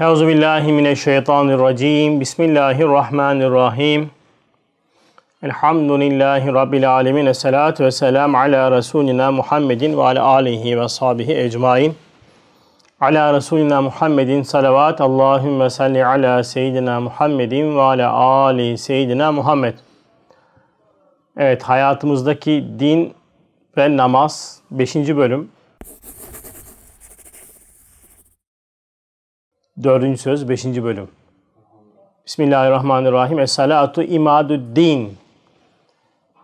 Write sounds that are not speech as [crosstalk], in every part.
Euzubillahimineşşeytanirracim. Bismillahirrahmanirrahim. Elhamdülillahi Rabbil alemin. Esselatu ve selam ala Resulina Muhammedin ve ala alihi ve sahbihi ecmain. Ala Resulina Muhammedin salavat. Allahümme salli ala Seyyidina Muhammedin ve ala ali Seyyidina Muhammed. Evet hayatımızdaki din ve namaz 5. bölüm. Dördüncü söz beşinci bölüm. Bismillahirrahmanirrahim. Es-salatu imadü din.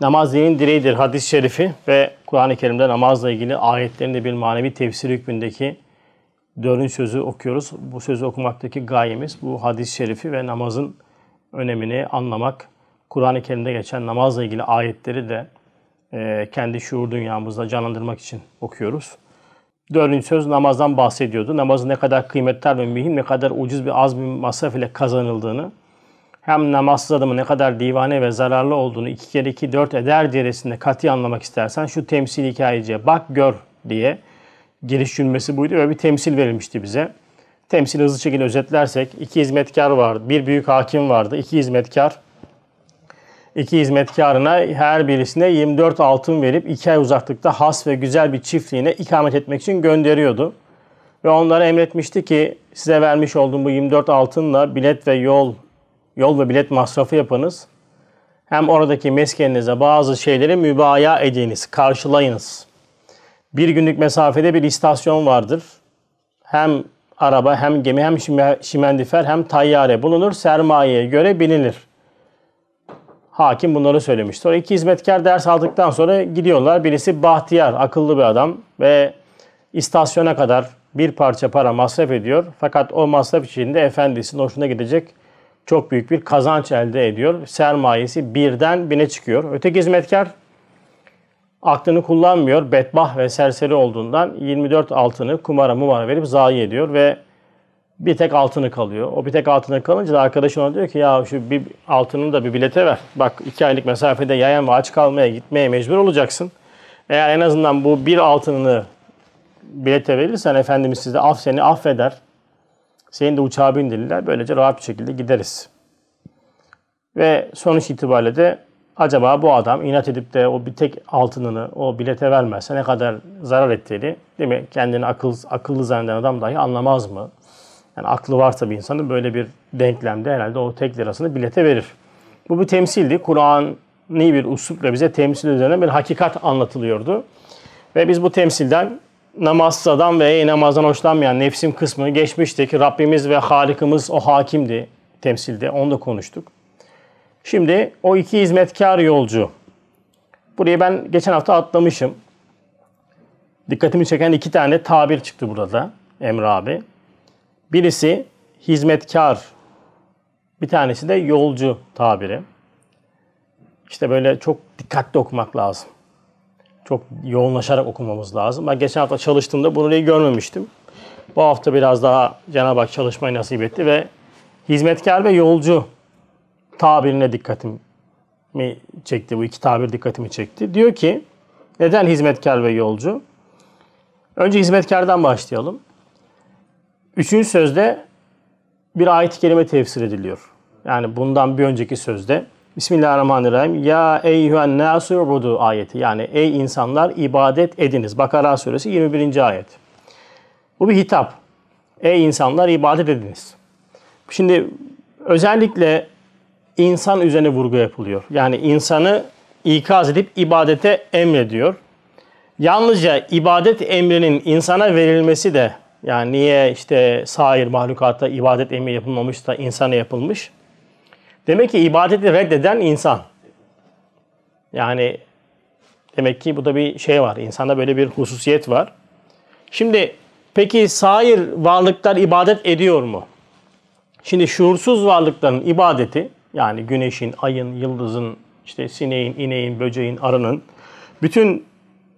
Namaz dinin direğidir hadis-i şerifi ve Kur'an-ı Kerim'de namazla ilgili ayetlerinde bir manevi tefsir hükmündeki dördüncü sözü okuyoruz. Bu sözü okumaktaki gayemiz bu hadis-i şerifi ve namazın önemini anlamak. Kur'an-ı Kerim'de geçen namazla ilgili ayetleri de e, kendi şuur dünyamızda canlandırmak için okuyoruz. Dördüncü söz namazdan bahsediyordu. Namazın ne kadar kıymetli ve mühim, ne kadar ucuz bir az bir masraf ile kazanıldığını, hem namazsız adamın ne kadar divane ve zararlı olduğunu iki kere iki dört eder derecesinde katı anlamak istersen şu temsil hikayeciye bak gör diye giriş cümlesi buydu ve bir temsil verilmişti bize. Temsil hızlı şekilde özetlersek iki hizmetkar vardı, bir büyük hakim vardı, iki hizmetkar İki hizmetkarına her birisine 24 altın verip 2 ay uzaklıkta has ve güzel bir çiftliğine ikamet etmek için gönderiyordu. Ve onlara emretmişti ki size vermiş olduğum bu 24 altınla bilet ve yol yol ve bilet masrafı yapınız. Hem oradaki meskeninize bazı şeyleri mübaya ediniz, karşılayınız. Bir günlük mesafede bir istasyon vardır. Hem araba hem gemi hem şimendifer hem tayyare bulunur. Sermayeye göre binilir.'' Hakim bunları söylemiş. Sonra iki hizmetkar ders aldıktan sonra gidiyorlar. Birisi Bahtiyar, akıllı bir adam ve istasyona kadar bir parça para masraf ediyor. Fakat o masraf içinde efendisinin hoşuna gidecek çok büyük bir kazanç elde ediyor. Sermayesi birden bine çıkıyor. Öteki hizmetkar aklını kullanmıyor. Betbah ve serseri olduğundan 24 altını kumara mumara verip zayi ediyor ve bir tek altını kalıyor. O bir tek altını kalınca da arkadaş ona diyor ki ya şu bir altını da bir bilete ver. Bak iki aylık mesafede yayan ve aç kalmaya gitmeye mecbur olacaksın. Eğer en azından bu bir altını bilete verirsen Efendimiz size af seni affeder. Senin de uçağa bindirirler. Böylece rahat bir şekilde gideriz. Ve sonuç itibariyle de acaba bu adam inat edip de o bir tek altınını o bilete vermezse ne kadar zarar ettiğini değil mi? Kendini akıl, akıllı zanneden adam dahi anlamaz mı? Yani aklı varsa bir insanın böyle bir denklemde herhalde o tek lirasını bilete verir. Bu bir temsildi. Kur'an'ı bir uslupla bize temsil üzerine bir hakikat anlatılıyordu. Ve biz bu temsilden namazsadan ve ey namazdan hoşlanmayan nefsim kısmını geçmiştik. Rabbimiz ve Halikimiz o hakimdi temsilde. Onu da konuştuk. Şimdi o iki hizmetkar yolcu. Burayı ben geçen hafta atlamışım. Dikkatimi çeken iki tane tabir çıktı burada da Emre abi. Birisi hizmetkar, bir tanesi de yolcu tabiri. İşte böyle çok dikkatli okumak lazım. Çok yoğunlaşarak okumamız lazım. Ben geçen hafta çalıştığımda bunu iyi görmemiştim. Bu hafta biraz daha Cenab-ı Hak çalışmayı nasip etti ve hizmetkar ve yolcu tabirine dikkatimi çekti. Bu iki tabir dikkatimi çekti. Diyor ki neden hizmetkar ve yolcu? Önce hizmetkardan başlayalım. Üçüncü sözde bir ayet-i kerime tefsir ediliyor. Yani bundan bir önceki sözde Bismillahirrahmanirrahim. Ya eyyühen nasu ubudu ayeti. Yani ey insanlar ibadet ediniz. Bakara suresi 21. ayet. Bu bir hitap. Ey insanlar ibadet ediniz. Şimdi özellikle insan üzerine vurgu yapılıyor. Yani insanı ikaz edip ibadete emrediyor. Yalnızca ibadet emrinin insana verilmesi de yani niye işte sair mahlukata ibadet emri yapılmamış da insana yapılmış? Demek ki ibadeti reddeden insan. Yani demek ki bu da bir şey var. İnsanda böyle bir hususiyet var. Şimdi peki sair varlıklar ibadet ediyor mu? Şimdi şuursuz varlıkların ibadeti yani güneşin, ayın, yıldızın, işte sineğin, ineğin, böceğin, arının bütün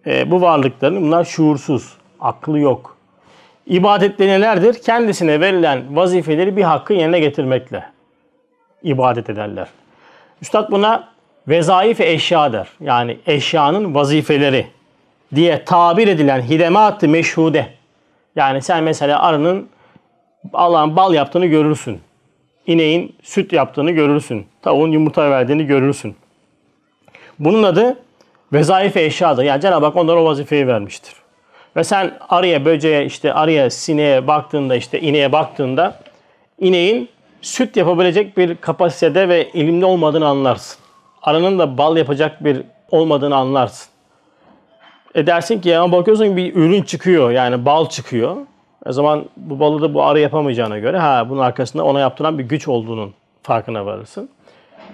e, bu varlıkların bunlar şuursuz, aklı yok İbadetleri nelerdir? Kendisine verilen vazifeleri bir hakkı yerine getirmekle ibadet ederler. Üstad buna vezaif eşya der. Yani eşyanın vazifeleri diye tabir edilen hidemat-ı meşhude. Yani sen mesela arının Allah'ın bal yaptığını görürsün. İneğin süt yaptığını görürsün. Tavuğun yumurta verdiğini görürsün. Bunun adı vezaif eşyadır. Yani Cenab-ı Hak onlara o vazifeyi vermiştir. Ve sen arıya, böceğe, işte arıya, sineğe baktığında, işte ineğe baktığında ineğin süt yapabilecek bir kapasitede ve ilimde olmadığını anlarsın. Arının da bal yapacak bir olmadığını anlarsın. E dersin ki ama bakıyorsun bir ürün çıkıyor yani bal çıkıyor. O e zaman bu balı da bu arı yapamayacağına göre ha bunun arkasında ona yaptıran bir güç olduğunun farkına varırsın.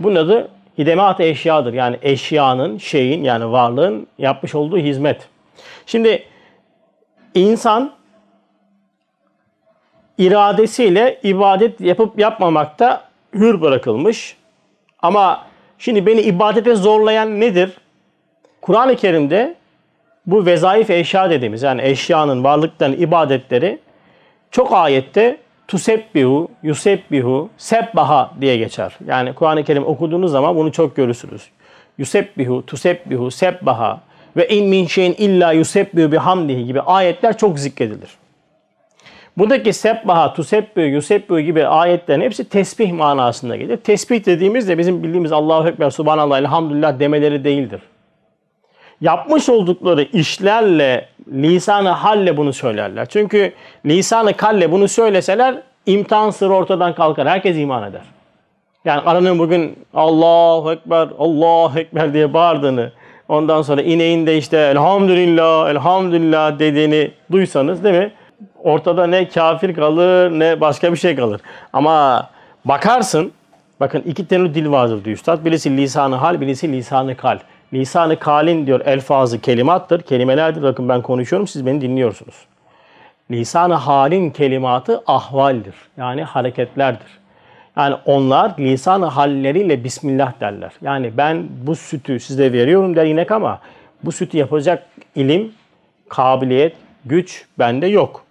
Bunun adı hidemat eşyadır. Yani eşyanın, şeyin yani varlığın yapmış olduğu hizmet. Şimdi İnsan iradesiyle ibadet yapıp yapmamakta hür bırakılmış. Ama şimdi beni ibadete zorlayan nedir? Kur'an-ı Kerim'de bu vezaif eşya dediğimiz yani eşyanın, varlıkların ibadetleri çok ayette tusebbihu, yusebbihu, sebbaha diye geçer. Yani Kur'an-ı Kerim okuduğunuz zaman bunu çok görürsünüz. Yusebbihu, tusebbihu, sebbaha, ve in min şeyin illa yusebbihu bihamdihi gibi ayetler çok zikredilir. Buradaki sebbaha, tusebbihu, yusebbihu gibi ayetlerin hepsi tesbih manasında gelir. Tesbih dediğimiz de bizim bildiğimiz Allahu Ekber, Subhanallah, Elhamdülillah demeleri değildir. Yapmış oldukları işlerle, lisanı halle bunu söylerler. Çünkü lisanı kalle bunu söyleseler imtihan sırrı ortadan kalkar. Herkes iman eder. Yani aranın bugün Allahu Ekber, Allahu Ekber diye bağırdığını, Ondan sonra ineğin de işte elhamdülillah, elhamdülillah dediğini duysanız değil mi? Ortada ne kafir kalır ne başka bir şey kalır. Ama bakarsın, bakın iki tane dil vardır diyor Üstad. Birisi lisanı hal, birisi lisanı kal. Lisanı kalin diyor elfazı kelimattır, kelimelerdir. Bakın ben konuşuyorum, siz beni dinliyorsunuz. Lisanı halin kelimatı ahvaldir. Yani hareketlerdir. Yani onlar lisan halleriyle Bismillah derler. Yani ben bu sütü size veriyorum der inek ama bu sütü yapacak ilim, kabiliyet, güç bende yok.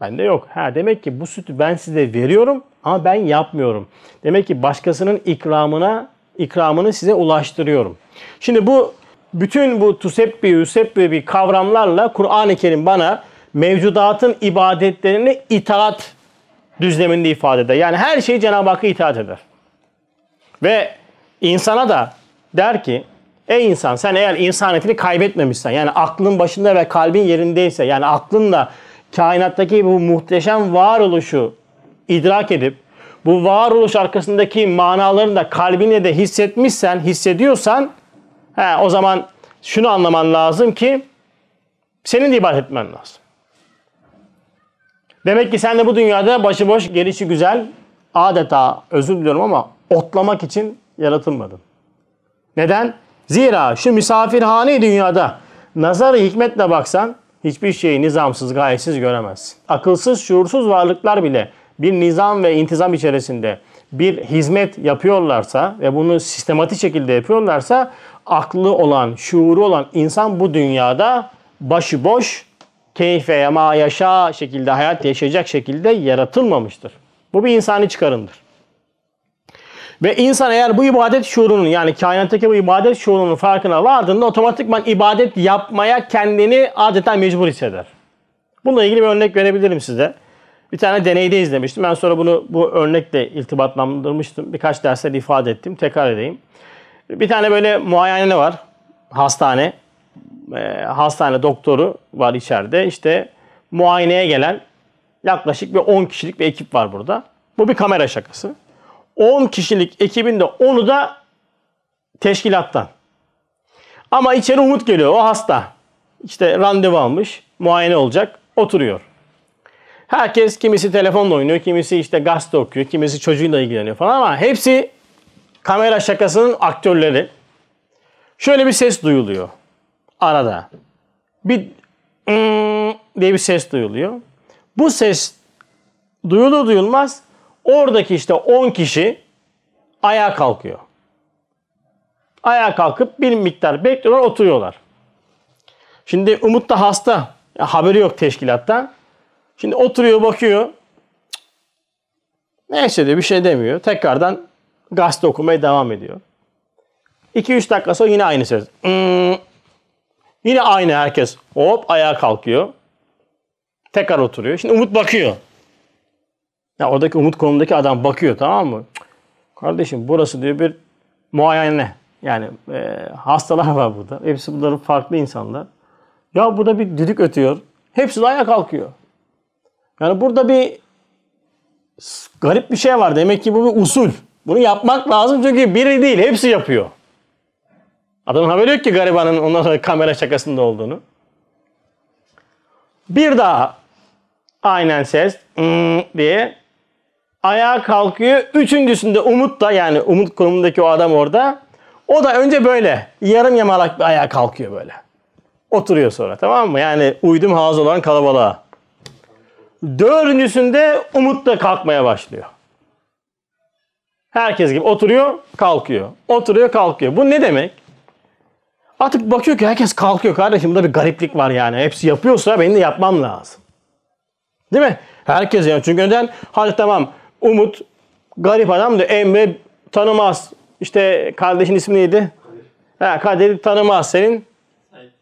Bende yok. Ha demek ki bu sütü ben size veriyorum ama ben yapmıyorum. Demek ki başkasının ikramına ikramını size ulaştırıyorum. Şimdi bu bütün bu tusebbi yusebbi kavramlarla Kur'an-ı Kerim bana mevcudatın ibadetlerine itaat düzleminde ifade eder. Yani her şey Cenab-ı Hakk'a itaat eder. Ve insana da der ki Ey insan sen eğer insaniyetini kaybetmemişsen yani aklın başında ve kalbin yerindeyse yani aklınla kainattaki bu muhteşem varoluşu idrak edip bu varoluş arkasındaki manalarını da kalbine de hissetmişsen, hissediyorsan he, o zaman şunu anlaman lazım ki senin de ibadet etmen lazım. Demek ki sen de bu dünyada başıboş gelişi güzel adeta özür diliyorum ama otlamak için yaratılmadın. Neden? Zira şu misafirhane dünyada nazarı hikmetle baksan hiçbir şeyi nizamsız, gayesiz göremezsin. Akılsız, şuursuz varlıklar bile bir nizam ve intizam içerisinde bir hizmet yapıyorlarsa ve bunu sistematik şekilde yapıyorlarsa aklı olan, şuuru olan insan bu dünyada başıboş keyfe ma yaşa şekilde hayat yaşayacak şekilde yaratılmamıştır. Bu bir insani çıkarımdır. Ve insan eğer bu ibadet şuurunun yani kainattaki bu ibadet şuurunun farkına vardığında otomatikman ibadet yapmaya kendini adeta mecbur hisseder. Bununla ilgili bir örnek verebilirim size. Bir tane deneyde izlemiştim. Ben sonra bunu bu örnekle iltibatlandırmıştım. Birkaç derste ifade ettim. Tekrar edeyim. Bir tane böyle muayene var. Hastane. E, hastane doktoru var içeride. İşte muayeneye gelen yaklaşık bir 10 kişilik bir ekip var burada. Bu bir kamera şakası. 10 kişilik ekibin de 10'u da teşkilattan. Ama içeri Umut geliyor. O hasta. İşte randevu almış. Muayene olacak. Oturuyor. Herkes kimisi telefonla oynuyor, kimisi işte gazete okuyor, kimisi çocuğuyla ilgileniyor falan ama hepsi kamera şakasının aktörleri. Şöyle bir ses duyuluyor arada bir diye bir ses duyuluyor. Bu ses duyulur duyulmaz oradaki işte 10 kişi ayağa kalkıyor. Ayağa kalkıp bir miktar bekliyorlar, oturuyorlar. Şimdi Umut da hasta. Ya, haberi yok teşkilatta. Şimdi oturuyor bakıyor. Neyse diyor bir şey demiyor. Tekrardan gazete okumaya devam ediyor. 2-3 dakika sonra yine aynı ses. Yine aynı herkes hop ayağa kalkıyor. Tekrar oturuyor. Şimdi Umut bakıyor. Ya oradaki Umut konumdaki adam bakıyor tamam mı? Kardeşim burası diyor bir muayene. Yani e, hastalar var burada. Hepsi bunların farklı insanlar. Ya burada bir düdük ötüyor. Hepsi de ayağa kalkıyor. Yani burada bir garip bir şey var. Demek ki bu bir usul. Bunu yapmak lazım çünkü biri değil hepsi yapıyor. Adamın haberi yok ki garibanın ondan sonra kamera şakasında olduğunu. Bir daha aynen ses hmm, diye ayağa kalkıyor. Üçüncüsünde Umut da yani Umut konumundaki o adam orada. O da önce böyle yarım yamalak bir ayağa kalkıyor böyle. Oturuyor sonra tamam mı? Yani uydum haz olan kalabalığa. Dördüncüsünde Umut da kalkmaya başlıyor. Herkes gibi oturuyor, kalkıyor. Oturuyor, kalkıyor. Bu ne demek? Artık bakıyor ki herkes kalkıyor kardeşim burada bir gariplik var yani. Hepsi yapıyorsa benim de yapmam lazım. Değil mi? Herkes yani. Çünkü neden? Hadi tamam Umut garip adam da Emre tanımaz. İşte kardeşin ismi neydi? Ha, Kadir tanımaz. Senin?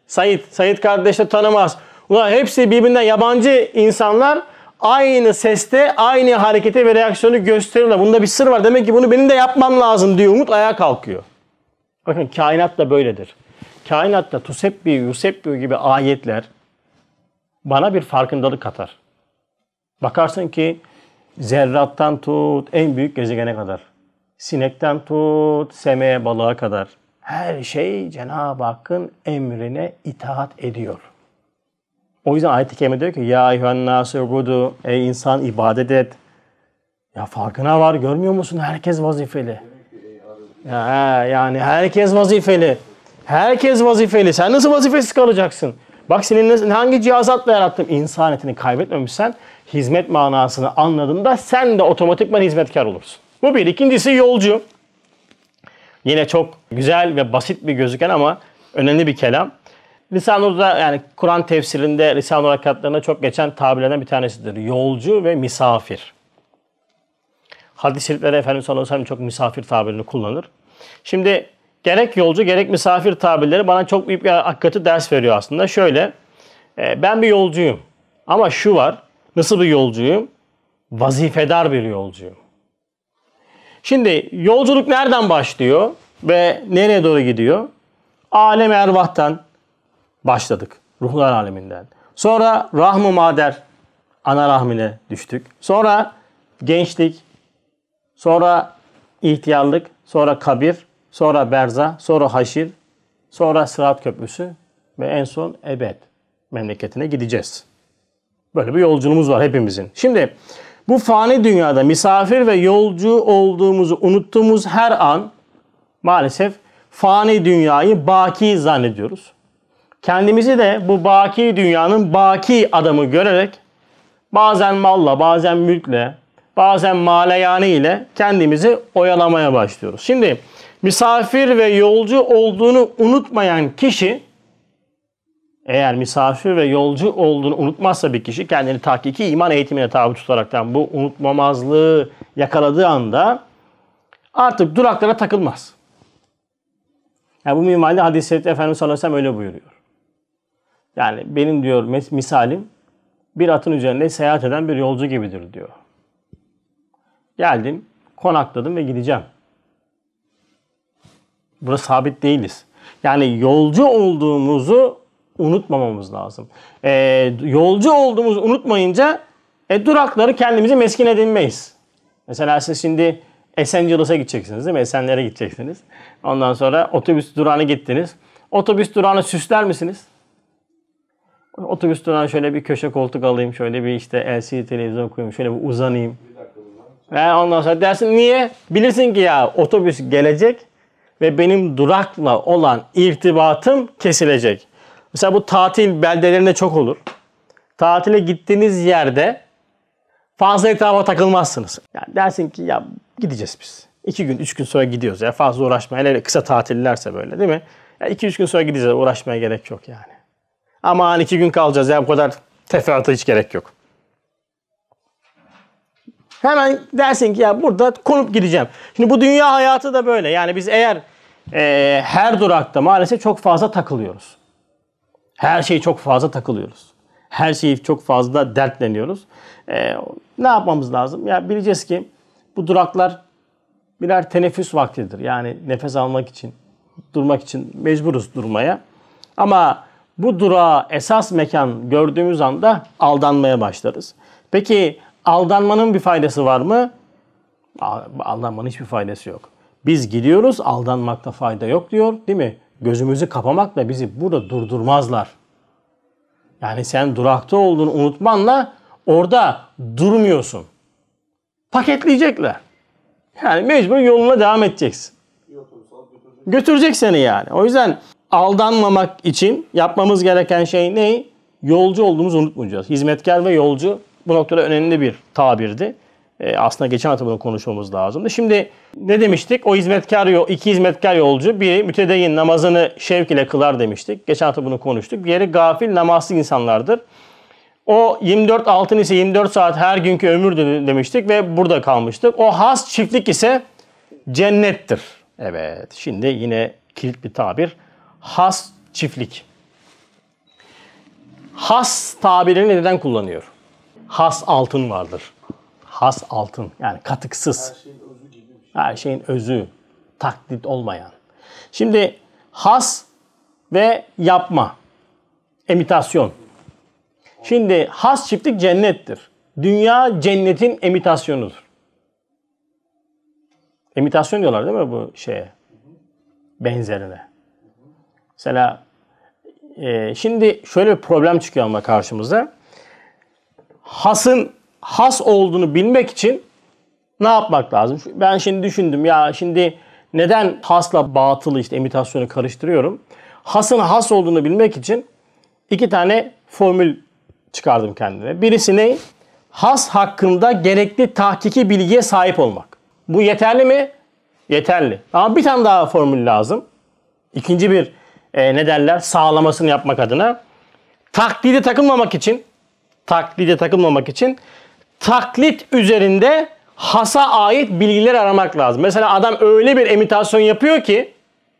Sayit Sayit kardeş de tanımaz. Ulan hepsi birbirinden yabancı insanlar aynı seste aynı harekete ve reaksiyonu gösteriyorlar. Bunda bir sır var. Demek ki bunu benim de yapmam lazım diyor Umut ayağa kalkıyor. Bakın kainat da böyledir kainatta Tusebbi, Yusebbi gibi ayetler bana bir farkındalık katar. Bakarsın ki zerrattan tut en büyük gezegene kadar. Sinekten tut semeye balığa kadar. Her şey Cenab-ı Hakk'ın emrine itaat ediyor. O yüzden ayet-i kerime diyor ki Ya eyyühen nasu gudu Ey insan ibadet et. Ya farkına var görmüyor musun? Herkes vazifeli. Ya, yani herkes vazifeli. Herkes vazifeli. Sen nasıl vazifesiz kalacaksın? Bak senin hangi cihazatla yarattım? etini kaybetmemişsen hizmet manasını anladığında sen de otomatikman hizmetkar olursun. Bu bir. İkincisi yolcu. Yine çok güzel ve basit bir gözüken ama önemli bir kelam. Lisanur'da yani Kur'an tefsirinde Lisanur hakikatlerinde çok geçen tabirlerden bir tanesidir. Yolcu ve misafir. Hadis-i şeriflerde Efendimiz sallallahu aleyhi ve sellem çok misafir tabirini kullanır. Şimdi gerek yolcu gerek misafir tabirleri bana çok büyük bir hakikati ders veriyor aslında. Şöyle e, ben bir yolcuyum ama şu var nasıl bir yolcuyum? Vazifedar bir yolcuyum. Şimdi yolculuk nereden başlıyor ve nereye doğru gidiyor? Alem ervahtan başladık. Ruhlar aleminden. Sonra rahmı mader ana rahmine düştük. Sonra gençlik, sonra ihtiyarlık, sonra kabir, sonra Berza, sonra Haşir, sonra Sırat Köprüsü ve en son Ebed memleketine gideceğiz. Böyle bir yolculuğumuz var hepimizin. Şimdi bu fani dünyada misafir ve yolcu olduğumuzu unuttuğumuz her an maalesef fani dünyayı baki zannediyoruz. Kendimizi de bu baki dünyanın baki adamı görerek bazen malla, bazen mülkle, bazen maleyani ile kendimizi oyalamaya başlıyoruz. Şimdi misafir ve yolcu olduğunu unutmayan kişi eğer misafir ve yolcu olduğunu unutmazsa bir kişi kendini tahkiki iman eğitimine tabi tutaraktan bu unutmamazlığı yakaladığı anda artık duraklara takılmaz. Yani bu minvalde hadis-i şerifte Efendimiz sallallahu aleyhi ve sellem öyle buyuruyor. Yani benim diyor misalim bir atın üzerinde seyahat eden bir yolcu gibidir diyor. Geldim, konakladım ve gideceğim. Burada sabit değiliz. Yani yolcu olduğumuzu unutmamamız lazım. E, yolcu olduğumuzu unutmayınca e, durakları kendimizi meskin edinmeyiz. Mesela siz şimdi Esenyurt'a gideceksiniz değil mi? Esenler'e gideceksiniz. Ondan sonra otobüs durağına gittiniz. Otobüs durağını süsler misiniz? Otobüs durağına şöyle bir köşe koltuk alayım. Şöyle bir işte LCD televizyon koyayım. Şöyle bir uzanayım. Bir Ve ondan sonra dersin niye? Bilirsin ki ya otobüs gelecek ve benim durakla olan irtibatım kesilecek. Mesela bu tatil beldelerinde çok olur. Tatile gittiğiniz yerde fazla etrafa takılmazsınız. Yani dersin ki ya gideceğiz biz. İki gün, üç gün sonra gidiyoruz ya fazla uğraşma. Hele kısa tatillerse böyle değil mi? Ya iki üç gün sonra gideceğiz uğraşmaya gerek yok yani. Aman iki gün kalacağız ya bu kadar teferruata hiç gerek yok. Hemen dersin ki ya burada konup gideceğim. Şimdi bu dünya hayatı da böyle. Yani biz eğer e, her durakta maalesef çok fazla takılıyoruz. Her şeyi çok fazla takılıyoruz. Her şeyi çok fazla dertleniyoruz. E, ne yapmamız lazım? Ya bileceğiz ki bu duraklar birer teneffüs vaktidir. Yani nefes almak için, durmak için mecburuz durmaya. Ama bu durağı esas mekan gördüğümüz anda aldanmaya başlarız. Peki Aldanmanın bir faydası var mı? Aldanmanın hiçbir faydası yok. Biz gidiyoruz aldanmakta fayda yok diyor değil mi? Gözümüzü kapamakla bizi burada durdurmazlar. Yani sen durakta olduğunu unutmanla orada durmuyorsun. Paketleyecekler. Yani mecbur yoluna devam edeceksin. Götürecek seni yani. O yüzden aldanmamak için yapmamız gereken şey ne? Yolcu olduğumuzu unutmayacağız. Hizmetkar ve yolcu bu noktada önemli bir tabirdi. E, aslında geçen hafta bunu konuşmamız lazımdı. Şimdi ne demiştik? O hizmetkar yol, iki hizmetkar yolcu biri mütedeyyin namazını şevk ile kılar demiştik. Geçen hafta bunu konuştuk. Diğeri gafil namazsız insanlardır. O 24 altın ise 24 saat her günkü ömürdür demiştik ve burada kalmıştık. O has çiftlik ise cennettir. Evet şimdi yine kilit bir tabir. Has çiftlik. Has tabirini neden kullanıyor? has altın vardır. Has altın yani katıksız. Her şeyin özü gibi. Şey. Her şeyin özü, taklit olmayan. Şimdi has ve yapma, emitasyon. Şimdi has çiftlik cennettir. Dünya cennetin imitasyonudur. Emitasyon diyorlar değil mi bu şeye? Benzerine. Mesela e, şimdi şöyle bir problem çıkıyor ama karşımıza hasın has olduğunu bilmek için ne yapmak lazım? Ben şimdi düşündüm ya şimdi neden hasla batılı işte imitasyonu karıştırıyorum? Hasın has olduğunu bilmek için iki tane formül çıkardım kendime. Birisi ne? Has hakkında gerekli tahkiki bilgiye sahip olmak. Bu yeterli mi? Yeterli. Ama bir tane daha formül lazım. İkinci bir e, ne derler? Sağlamasını yapmak adına. Taklidi takılmamak için taklide takılmamak için taklit üzerinde hasa ait bilgiler aramak lazım. Mesela adam öyle bir imitasyon yapıyor ki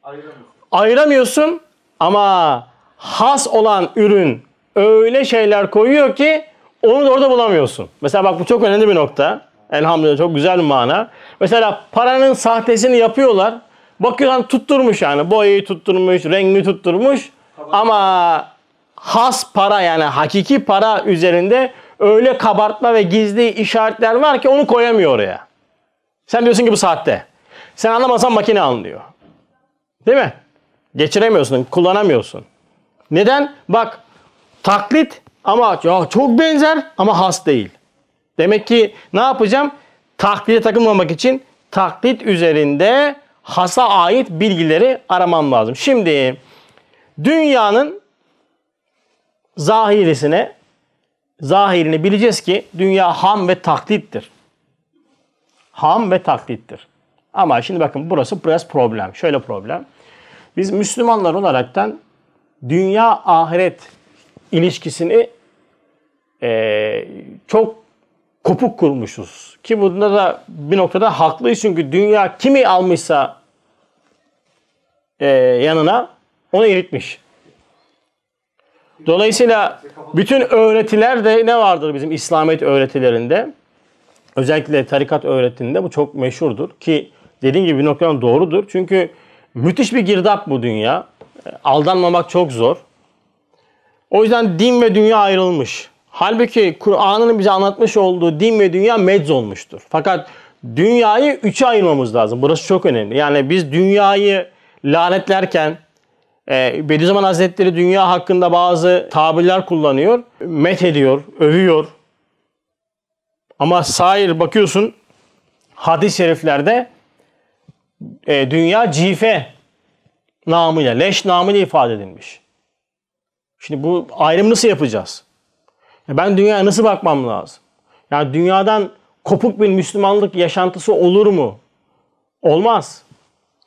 ayıramıyorsun, ayıramıyorsun ama has olan ürün öyle şeyler koyuyor ki onu da orada bulamıyorsun. Mesela bak bu çok önemli bir nokta. Elhamdülillah çok güzel bir mana. Mesela paranın sahtesini yapıyorlar. Bakıyorsun tutturmuş yani. Boyayı tutturmuş, rengi tutturmuş. Ama has para yani hakiki para üzerinde öyle kabartma ve gizli işaretler var ki onu koyamıyor oraya. Sen diyorsun ki bu saatte. Sen anlamasan makine anlıyor. Değil mi? Geçiremiyorsun, kullanamıyorsun. Neden? Bak taklit ama ya çok benzer ama has değil. Demek ki ne yapacağım? Taklide takılmamak için taklit üzerinde hasa ait bilgileri aramam lazım. Şimdi dünyanın zahirisine zahirini bileceğiz ki dünya ham ve taklittir. Ham ve taklittir. Ama şimdi bakın burası biraz problem. Şöyle problem. Biz Müslümanlar olaraktan dünya ahiret ilişkisini e, çok kopuk kurmuşuz. Ki bunda da bir noktada haklıyız çünkü dünya kimi almışsa e, yanına onu eritmiş. Dolayısıyla bütün öğretiler de ne vardır bizim İslamiyet öğretilerinde? Özellikle tarikat öğretinde bu çok meşhurdur. Ki dediğim gibi bir noktadan doğrudur. Çünkü müthiş bir girdap bu dünya. Aldanmamak çok zor. O yüzden din ve dünya ayrılmış. Halbuki Kur'an'ın bize anlatmış olduğu din ve dünya mecz olmuştur. Fakat dünyayı üçe ayırmamız lazım. Burası çok önemli. Yani biz dünyayı lanetlerken, e, Bediüzzaman Hazretleri dünya hakkında bazı tabirler kullanıyor. Met ediyor, övüyor. Ama sair bakıyorsun hadis-i şeriflerde e, dünya cife namıyla, leş namıyla ifade edilmiş. Şimdi bu ayrımı nasıl yapacağız? Ben dünyaya nasıl bakmam lazım? Yani dünyadan kopuk bir Müslümanlık yaşantısı olur mu? Olmaz.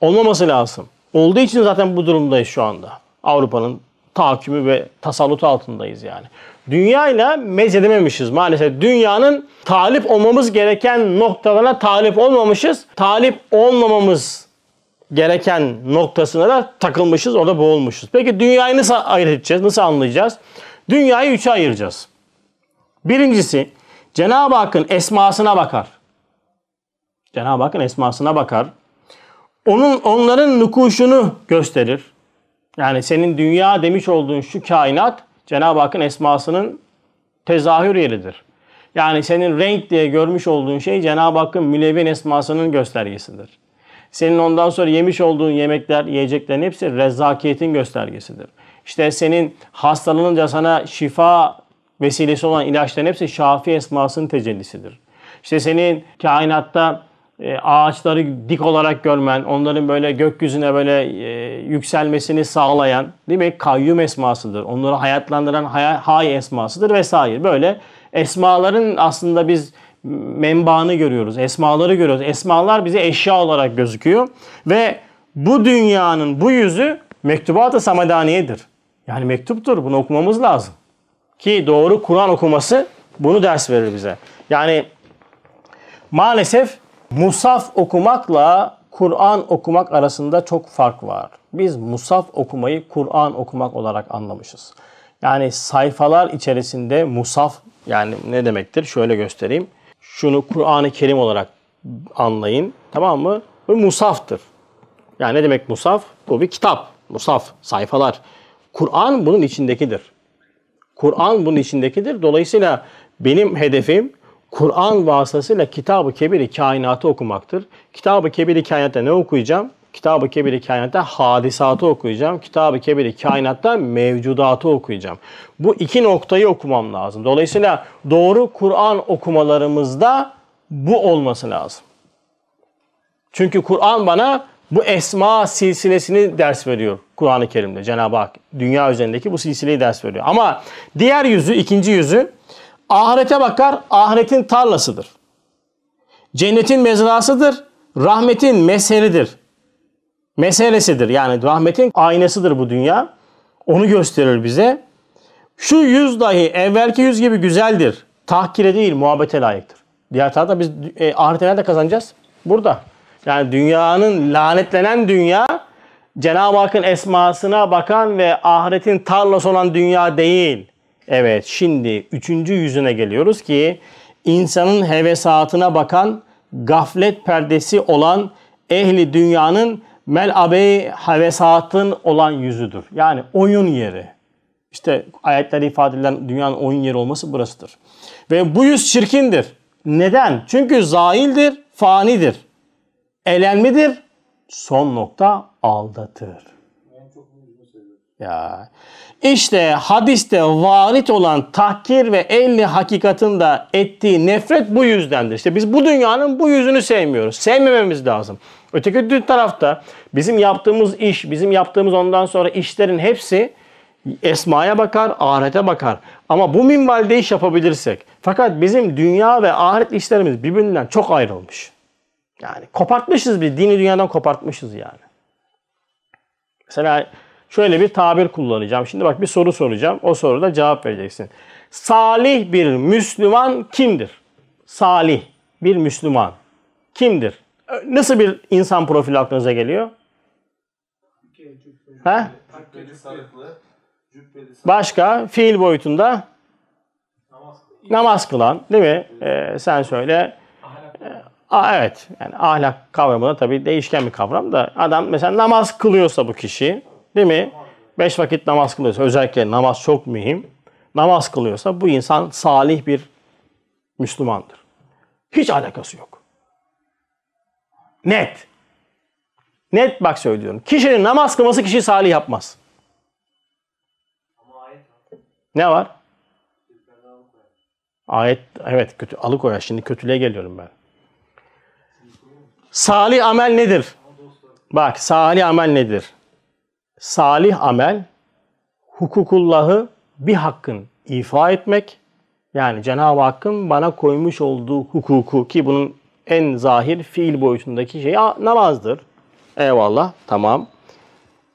Olmaması lazım olduğu için zaten bu durumdayız şu anda. Avrupa'nın tahakkümü ve tasallutu altındayız yani. Dünyayla mez edememişiz maalesef. Dünyanın talip olmamız gereken noktalarına talip olmamışız. Talip olmamamız gereken noktasına da takılmışız, orada boğulmuşuz. Peki dünyayı nasıl ayırt edeceğiz, nasıl anlayacağız? Dünyayı üçe ayıracağız. Birincisi Cenab-ı Hakk'ın esmasına bakar. Cenab-ı Hakk'ın esmasına bakar onun onların nukuşunu gösterir. Yani senin dünya demiş olduğun şu kainat Cenab-ı Hakk'ın esmasının tezahür yeridir. Yani senin renk diye görmüş olduğun şey Cenab-ı Hakk'ın mülevin esmasının göstergesidir. Senin ondan sonra yemiş olduğun yemekler, yiyeceklerin hepsi rezzakiyetin göstergesidir. İşte senin hastalanınca sana şifa vesilesi olan ilaçların hepsi şafi esmasının tecellisidir. İşte senin kainatta e, ağaçları dik olarak görmen, onların böyle gökyüzüne böyle e, yükselmesini sağlayan değil mi? Kayyum esmasıdır. Onları hayatlandıran hay, hay esmasıdır vesaire. Böyle esmaların aslında biz menbaını görüyoruz. Esmaları görüyoruz. Esmalar bize eşya olarak gözüküyor ve bu dünyanın bu yüzü mektubat-ı samadaniyedir. Yani mektuptur. Bunu okumamız lazım. Ki doğru Kur'an okuması bunu ders verir bize. Yani maalesef Musaf okumakla Kur'an okumak arasında çok fark var. Biz musaf okumayı Kur'an okumak olarak anlamışız. Yani sayfalar içerisinde musaf yani ne demektir? Şöyle göstereyim. Şunu Kur'an-ı Kerim olarak anlayın. Tamam mı? Bu musaftır. Yani ne demek musaf? Bu bir kitap. Musaf, sayfalar. Kur'an bunun içindekidir. Kur'an bunun içindekidir. Dolayısıyla benim hedefim Kur'an vasıtasıyla Kitab-ı Kebir-i Kainat'ı okumaktır. Kitab-ı Kebir-i Kainat'ta ne okuyacağım? Kitab-ı Kebir-i Kainat'ta hadisatı okuyacağım. Kitab-ı Kebir-i Kainat'ta mevcudatı okuyacağım. Bu iki noktayı okumam lazım. Dolayısıyla doğru Kur'an okumalarımızda bu olması lazım. Çünkü Kur'an bana bu esma silsilesini ders veriyor Kur'an-ı Kerim'de. Cenab-ı Hak dünya üzerindeki bu silsileyi ders veriyor. Ama diğer yüzü, ikinci yüzü ahirete bakar, ahiretin tarlasıdır. Cennetin mezrasıdır, rahmetin meselidir. Meselesidir yani rahmetin aynasıdır bu dünya. Onu gösterir bize. Şu yüz dahi evvelki yüz gibi güzeldir. Tahkire değil muhabbete layıktır. Diğer tarafta biz e, ahirete nerede kazanacağız? Burada. Yani dünyanın lanetlenen dünya Cenab-ı Hakk'ın esmasına bakan ve ahiretin tarlası olan dünya değil. Evet şimdi üçüncü yüzüne geliyoruz ki insanın hevesatına bakan gaflet perdesi olan ehli dünyanın melabe hevesatın olan yüzüdür. Yani oyun yeri. İşte ayetler ifade edilen dünyanın oyun yeri olması burasıdır. Ve bu yüz çirkindir. Neden? Çünkü zaildir, fanidir. Elenlidir. Son nokta aldatır. Ya işte hadiste varit olan tahkir ve elli hakikatin de ettiği nefret bu yüzdendir. İşte biz bu dünyanın bu yüzünü sevmiyoruz. Sevmememiz lazım. Öteki tarafta bizim yaptığımız iş, bizim yaptığımız ondan sonra işlerin hepsi Esma'ya bakar, ahirete bakar. Ama bu minvalde iş yapabilirsek. Fakat bizim dünya ve ahiret işlerimiz birbirinden çok ayrılmış. Yani kopartmışız bir Dini dünyadan kopartmışız yani. Mesela şöyle bir tabir kullanacağım. Şimdi bak bir soru soracağım. O soruda cevap vereceksin. Salih bir Müslüman kimdir? Salih bir Müslüman kimdir? Nasıl bir insan profili aklınıza geliyor? Ha? Başka fiil boyutunda namaz kılan değil mi? Ee, sen söyle. Aa, ee, evet. Yani ahlak kavramı da tabii değişken bir kavram da adam mesela namaz kılıyorsa bu kişi Değil mi? Beş vakit namaz kılıyorsa, özellikle namaz çok mühim. Namaz kılıyorsa bu insan salih bir Müslümandır. Hiç alakası yok. Net. Net bak söylüyorum. Kişinin namaz kılması kişiyi salih yapmaz. Ne var? Ayet evet kötü alıkoyar. Şimdi kötülüğe geliyorum ben. Salih amel nedir? Bak salih amel nedir? salih amel hukukullahı bir hakkın ifa etmek yani Cenab-ı Hakk'ın bana koymuş olduğu hukuku ki bunun en zahir fiil boyutundaki şey namazdır. Eyvallah tamam.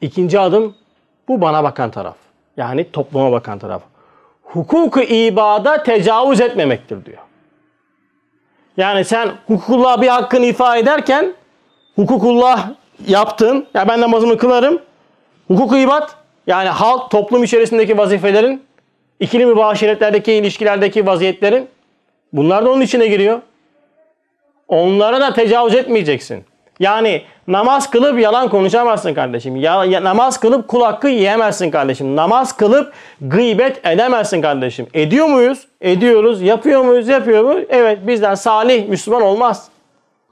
İkinci adım bu bana bakan taraf. Yani topluma bakan taraf. Hukuku ibada tecavüz etmemektir diyor. Yani sen hukukullah bir hakkını ifa ederken hukukullah yaptın. Ya ben namazımı kılarım. Hukuk ibad, yani halk toplum içerisindeki vazifelerin ikili mübaşiretlerdeki ilişkilerdeki vaziyetlerin bunlar da onun içine giriyor. Onlara da tecavüz etmeyeceksin. Yani namaz kılıp yalan konuşamazsın kardeşim. Ya, ya, namaz kılıp kul hakkı yiyemezsin kardeşim. Namaz kılıp gıybet edemezsin kardeşim. Ediyor muyuz? Ediyoruz. Yapıyor muyuz? Yapıyor muyuz? Evet bizden salih Müslüman olmaz.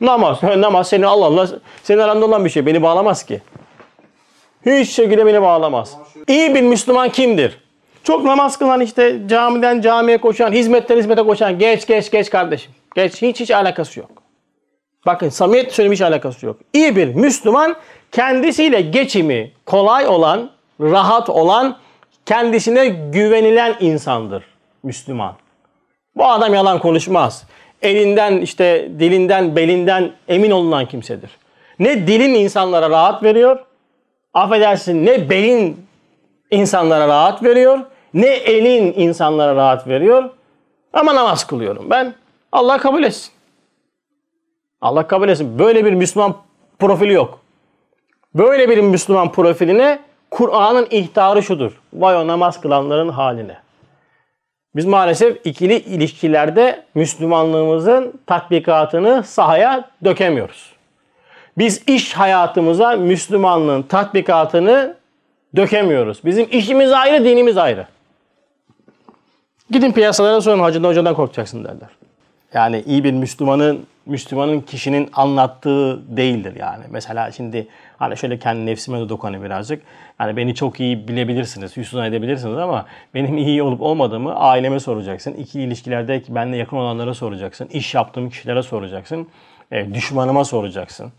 Namaz. Namaz seni Allah Allah senin aranda olan bir şey. Beni bağlamaz ki. Hiç şekilde beni bağlamaz. İyi bir Müslüman kimdir? Çok namaz kılan işte camiden camiye koşan, hizmetten hizmete koşan. Geç geç geç kardeşim. Geç hiç hiç alakası yok. Bakın samimiyet söylemiş alakası yok. İyi bir Müslüman kendisiyle geçimi kolay olan, rahat olan, kendisine güvenilen insandır Müslüman. Bu adam yalan konuşmaz. Elinden işte dilinden belinden emin olunan kimsedir. Ne dilin insanlara rahat veriyor affedersin ne belin insanlara rahat veriyor ne elin insanlara rahat veriyor. Ama namaz kılıyorum ben. Allah kabul etsin. Allah kabul etsin. Böyle bir Müslüman profili yok. Böyle bir Müslüman profiline Kur'an'ın ihtarı şudur. Vay o namaz kılanların haline. Biz maalesef ikili ilişkilerde Müslümanlığımızın tatbikatını sahaya dökemiyoruz. Biz iş hayatımıza Müslümanlığın tatbikatını dökemiyoruz. Bizim işimiz ayrı, dinimiz ayrı. Gidin piyasalara sorun hacıdan hocadan korkacaksın derler. Yani iyi bir Müslümanın, Müslümanın kişinin anlattığı değildir yani. Mesela şimdi hani şöyle kendi nefsime de dokanı birazcık. Yani beni çok iyi bilebilirsiniz, yüzüne edebilirsiniz ama benim iyi olup olmadığımı aileme soracaksın. İkili ilişkilerde benle yakın olanlara soracaksın. iş yaptığım kişilere soracaksın. E, düşmanıma soracaksın.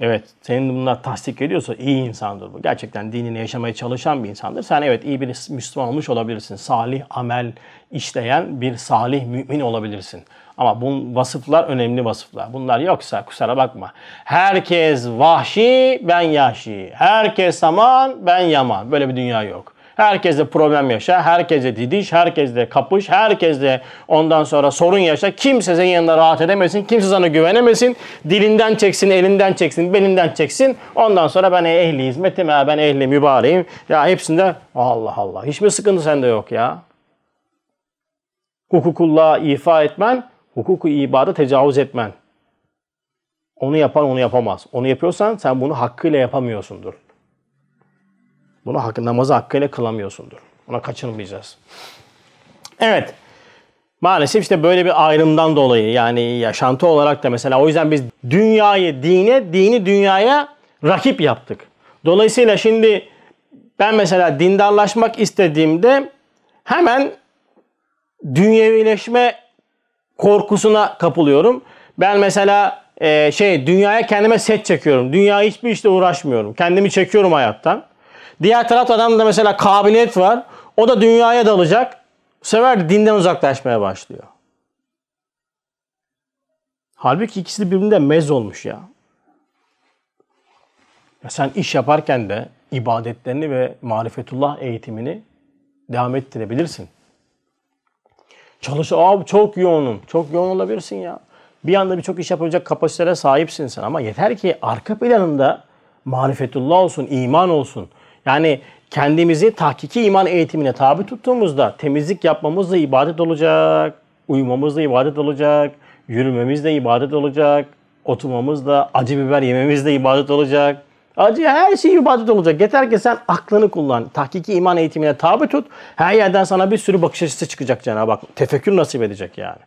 Evet, senin bunlar tasdik ediyorsa iyi insandır bu. Gerçekten dinini yaşamaya çalışan bir insandır. Sen evet iyi bir Müslüman olmuş olabilirsin. Salih amel işleyen bir salih mümin olabilirsin. Ama bu vasıflar önemli vasıflar. Bunlar yoksa kusura bakma. Herkes vahşi, ben yaşi. Herkes saman, ben yaman. Böyle bir dünya yok. Herkesle problem yaşa, herkesle didiş, herkesle kapış, herkesle ondan sonra sorun yaşa. Kimse senin yanında rahat edemesin, kimse sana güvenemesin. Dilinden çeksin, elinden çeksin, belinden çeksin. Ondan sonra ben ehli hizmetim, ha, ben ehli mübareğim. Ya hepsinde Allah Allah hiçbir sıkıntı sende yok ya. Hukukullah ifa etmen, hukuku ibada tecavüz etmen. Onu yapan onu yapamaz. Onu yapıyorsan sen bunu hakkıyla yapamıyorsundur. Bunu hak, namazı hakkıyla kılamıyorsundur. Ona kaçınmayacağız. Evet. Maalesef işte böyle bir ayrımdan dolayı yani yaşantı olarak da mesela o yüzden biz dünyayı dine, dini dünyaya rakip yaptık. Dolayısıyla şimdi ben mesela dindarlaşmak istediğimde hemen dünyevileşme korkusuna kapılıyorum. Ben mesela e, şey dünyaya kendime set çekiyorum. Dünya hiçbir işle uğraşmıyorum. Kendimi çekiyorum hayattan. Diğer tarafta adamda mesela kabiliyet var. O da dünyaya dalacak. Bu sefer dinden uzaklaşmaya başlıyor. Halbuki ikisi de birbirinden mez olmuş ya. ya. Sen iş yaparken de ibadetlerini ve marifetullah eğitimini devam ettirebilirsin. Çalış, abi çok yoğunum. Çok yoğun olabilirsin ya. Bir anda birçok iş yapacak kapasitelere sahipsin sen ama yeter ki arka planında marifetullah olsun, iman olsun. Yani kendimizi tahkiki iman eğitimine tabi tuttuğumuzda temizlik yapmamız da ibadet olacak, uyumamız da ibadet olacak, yürümemiz de ibadet olacak, oturmamız da, acı biber yememiz de ibadet olacak. Acı her şey ibadet olacak. Yeter ki sen aklını kullan. Tahkiki iman eğitimine tabi tut. Her yerden sana bir sürü bakış açısı çıkacak Cenab-ı Hak. Tefekkür nasip edecek yani.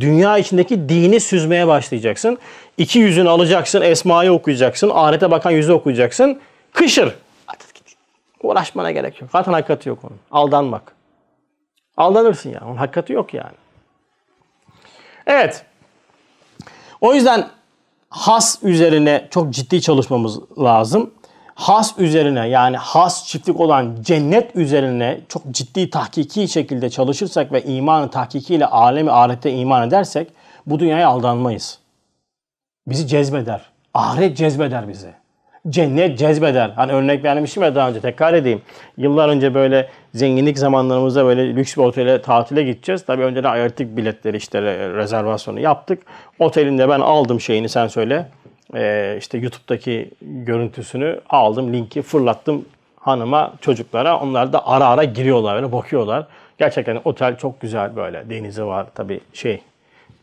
Dünya içindeki dini süzmeye başlayacaksın. İki yüzünü alacaksın, esmayı okuyacaksın, ahirete bakan yüzü okuyacaksın. Kışır. Uğraşmana gerek yok. Zaten hakikati yok onun. Aldanmak. Aldanırsın ya. Onun hakikati yok yani. Evet. O yüzden has üzerine çok ciddi çalışmamız lazım. Has üzerine yani has çiftlik olan cennet üzerine çok ciddi tahkiki şekilde çalışırsak ve imanı tahkikiyle alemi ahirette iman edersek bu dünyaya aldanmayız. Bizi cezbeder. Ahiret cezbeder bizi cennet cezbeder. Hani örnek vermiştim ya daha önce tekrar edeyim. Yıllar önce böyle zenginlik zamanlarımızda böyle lüks bir otele tatile gideceğiz. Tabii önceden ayırttık biletleri işte rezervasyonu yaptık. Otelinde ben aldım şeyini sen söyle. Ee, işte YouTube'daki görüntüsünü aldım linki fırlattım hanıma çocuklara. Onlar da ara ara giriyorlar böyle bakıyorlar. Gerçekten otel çok güzel böyle denizi var tabii şey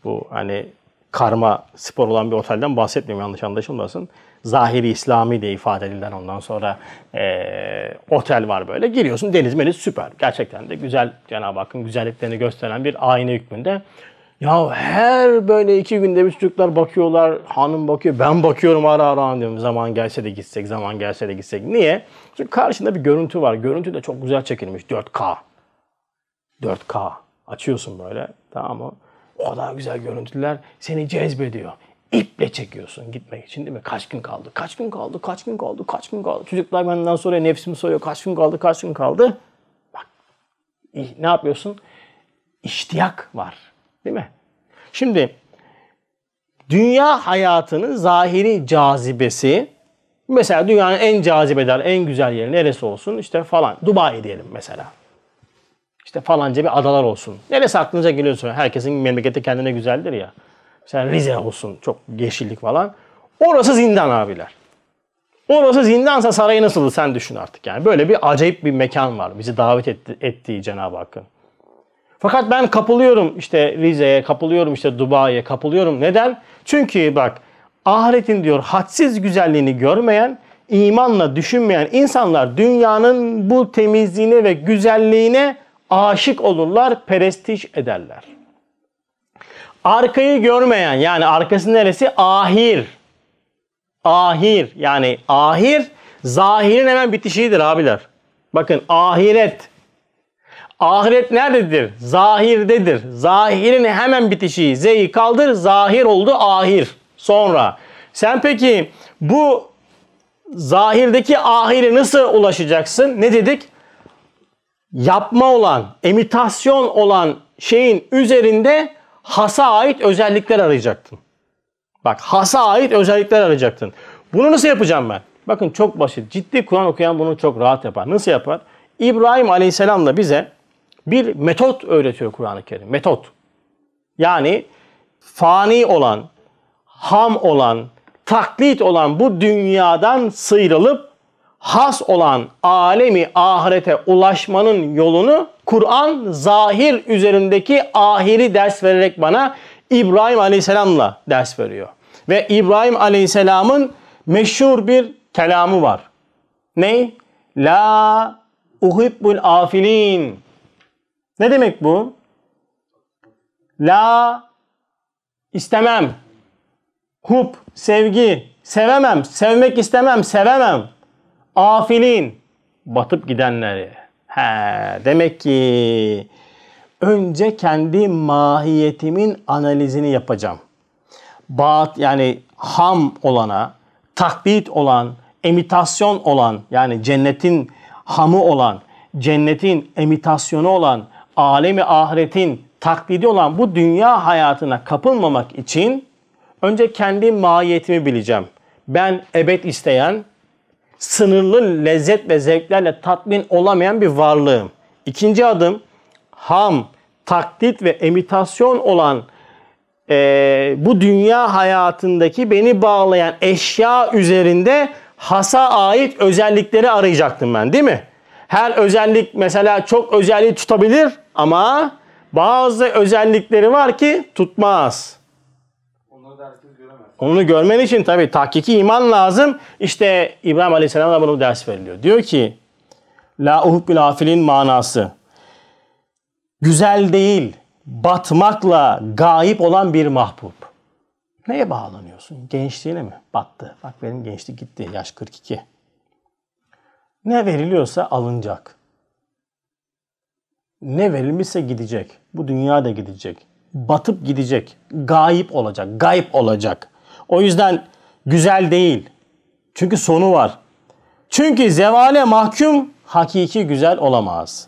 bu hani karma spor olan bir otelden bahsetmiyorum yanlış anlaşılmasın. Zahiri İslami diye ifade edilen ondan sonra e, otel var böyle. Giriyorsun deniz meniz süper. Gerçekten de güzel Cenab-ı Hakk'ın güzelliklerini gösteren bir ayna hükmünde. Ya her böyle iki günde bir çocuklar bakıyorlar, hanım bakıyor, ben bakıyorum ara ara diyorum. Zaman gelse de gitsek, zaman gelse de gitsek. Niye? Çünkü karşında bir görüntü var. Görüntü de çok güzel çekilmiş. 4K. 4K. Açıyorsun böyle. Tamam mı? O kadar güzel görüntüler seni cezbediyor iple çekiyorsun gitmek için değil mi? Kaç gün kaldı? Kaç gün kaldı? Kaç gün kaldı? Kaç gün kaldı? Çocuklar benden sonra nefsimi soruyor. Kaç gün kaldı? Kaç gün kaldı? Bak ne yapıyorsun? İştiyak var. Değil mi? Şimdi dünya hayatının zahiri cazibesi mesela dünyanın en cazibedar, en güzel yeri neresi olsun? İşte falan. Dubai diyelim mesela. İşte falanca bir adalar olsun. Neresi aklınıza geliyorsa herkesin memleketi kendine güzeldir ya. Sen Rize olsun çok yeşillik falan. Orası zindan abiler. Orası zindansa sarayı nasıldı sen düşün artık yani. Böyle bir acayip bir mekan var bizi davet etti, ettiği Cenab-ı Hakk'ın. Fakat ben kapılıyorum işte Rize'ye, kapılıyorum işte Dubai'ye, kapılıyorum. Neden? Çünkü bak ahiretin diyor hadsiz güzelliğini görmeyen, imanla düşünmeyen insanlar dünyanın bu temizliğine ve güzelliğine aşık olurlar, perestiş ederler. Arkayı görmeyen yani arkası neresi? Ahir. Ahir yani ahir zahirin hemen bitişiğidir abiler. Bakın ahiret. Ahiret nerededir? Zahirdedir. Zahirin hemen bitişiği. Z'yi kaldır zahir oldu ahir. Sonra sen peki bu zahirdeki ahiri nasıl ulaşacaksın? Ne dedik? Yapma olan, emitasyon olan şeyin üzerinde hasa ait özellikler arayacaktın. Bak hasa ait özellikler arayacaktın. Bunu nasıl yapacağım ben? Bakın çok basit. Ciddi Kur'an okuyan bunu çok rahat yapar. Nasıl yapar? İbrahim Aleyhisselam da bize bir metot öğretiyor Kur'an-ı Kerim. Metot. Yani fani olan, ham olan, taklit olan bu dünyadan sıyrılıp has olan alemi ahirete ulaşmanın yolunu Kur'an zahir üzerindeki ahiri ders vererek bana İbrahim Aleyhisselam'la ders veriyor. Ve İbrahim Aleyhisselam'ın meşhur bir kelamı var. Ne? La uhibbul afilin. Ne demek bu? La istemem. Hub, sevgi, sevemem, sevmek istemem, sevemem. Afilin, batıp gidenleri. He, demek ki önce kendi mahiyetimin analizini yapacağım. Bat yani ham olana, taklit olan, emitasyon olan yani cennetin hamı olan, cennetin emitasyonu olan, alemi ahiretin taklidi olan bu dünya hayatına kapılmamak için önce kendi mahiyetimi bileceğim. Ben ebed isteyen, sınırlı lezzet ve zevklerle tatmin olamayan bir varlığım. İkinci adım ham, taklit ve imitasyon olan e, bu dünya hayatındaki beni bağlayan eşya üzerinde hasa ait özellikleri arayacaktım ben değil mi? Her özellik mesela çok özelliği tutabilir ama bazı özellikleri var ki tutmaz. Onu görmen için tabi tahkiki iman lazım. İşte İbrahim Aleyhisselam da bunu ders veriliyor. Diyor ki La uhubbil afilin manası güzel değil, batmakla gayip olan bir mahbub. Neye bağlanıyorsun? Gençliğine mi? Battı. Bak benim gençlik gitti. Yaş 42. Ne veriliyorsa alınacak. Ne verilmişse gidecek. Bu dünya da gidecek. Batıp gidecek. Gayip olacak. Gayip olacak. O yüzden güzel değil. Çünkü sonu var. Çünkü zevale mahkum hakiki güzel olamaz.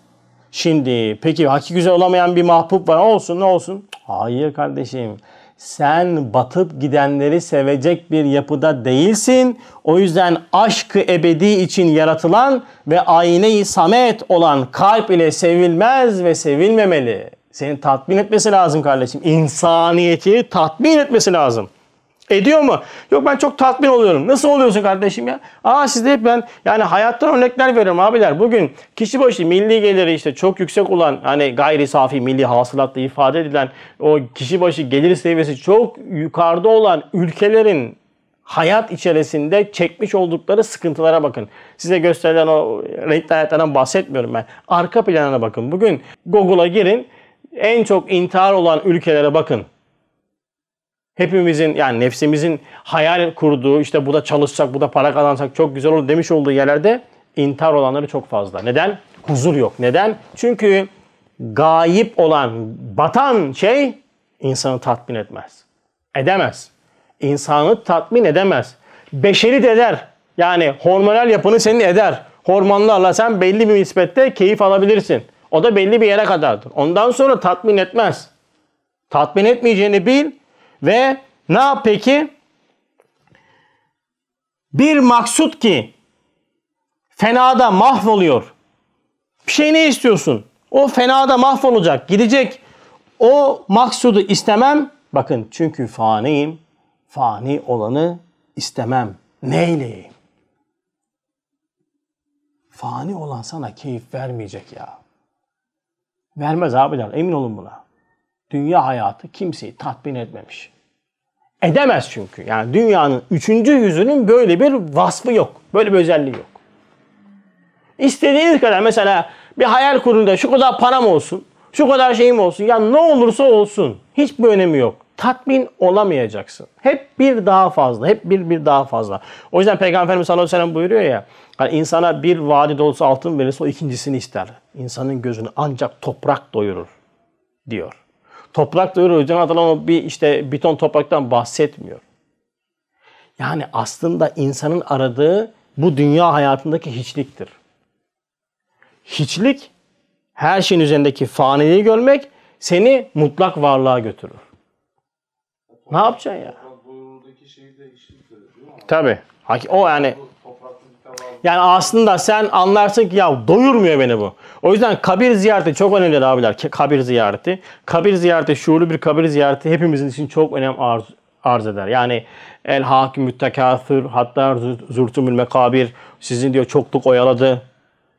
Şimdi peki hakiki güzel olamayan bir mahbub var. Olsun ne olsun? Hayır kardeşim. Sen batıp gidenleri sevecek bir yapıda değilsin. O yüzden aşkı ebedi için yaratılan ve ayneyi samet olan kalp ile sevilmez ve sevilmemeli. Seni tatmin etmesi lazım kardeşim. İnsaniyeti tatmin etmesi lazım ediyor mu? Yok ben çok tatmin oluyorum. Nasıl oluyorsun kardeşim ya? Aa sizde hep ben yani hayattan örnekler veriyorum abiler. Bugün kişi başı milli geliri işte çok yüksek olan hani gayri safi milli hasılatla ifade edilen o kişi başı gelir seviyesi çok yukarıda olan ülkelerin hayat içerisinde çekmiş oldukları sıkıntılara bakın. Size gösterilen o renkli hayatlardan bahsetmiyorum ben. Arka planına bakın. Bugün Google'a girin. En çok intihar olan ülkelere bakın hepimizin yani nefsimizin hayal kurduğu işte bu da çalışsak, bu da para kazansak çok güzel olur demiş olduğu yerlerde intihar olanları çok fazla. Neden? Huzur yok. Neden? Çünkü gayip olan, batan şey insanı tatmin etmez. Edemez. İnsanı tatmin edemez. Beşeri de eder. Yani hormonal yapını seni eder. Hormonlarla sen belli bir nispette keyif alabilirsin. O da belli bir yere kadardır. Ondan sonra tatmin etmez. Tatmin etmeyeceğini bil, ve ne yap peki? Bir maksut ki fenada mahvoluyor. Bir şey ne istiyorsun? O fenada mahvolacak, gidecek. O maksudu istemem. Bakın çünkü faniyim. Fani olanı istemem. Neyleyim? Fani olan sana keyif vermeyecek ya. Vermez abiler emin olun buna dünya hayatı kimseyi tatmin etmemiş. Edemez çünkü. Yani dünyanın üçüncü yüzünün böyle bir vasfı yok. Böyle bir özelliği yok. İstediğiniz kadar mesela bir hayal kurun da şu kadar param olsun, şu kadar şeyim olsun. Ya ne olursa olsun. Hiçbir önemi yok. Tatmin olamayacaksın. Hep bir daha fazla. Hep bir bir daha fazla. O yüzden Peygamberimiz sallallahu aleyhi ve sellem buyuruyor ya. Hani insana bir vadi dolusu altın verirse o ikincisini ister. İnsanın gözünü ancak toprak doyurur diyor. Toprak da öyle hocam, atılan o bir işte bir topraktan bahsetmiyor. Yani aslında insanın aradığı bu dünya hayatındaki hiçliktir. Hiçlik her şeyin üzerindeki faniliği görmek seni mutlak varlığa götürür. Ne yapacaksın ya? Şey Tabi. O yani yani aslında sen anlarsın ki ya doyurmuyor beni bu. O yüzden kabir ziyareti çok önemli abiler. Kabir ziyareti. Kabir ziyareti, şuurlu bir kabir ziyareti hepimizin için çok önem arz, arz eder. Yani el hakim müttekâsır hatta zurtumül mekabir sizin diyor çokluk oyaladı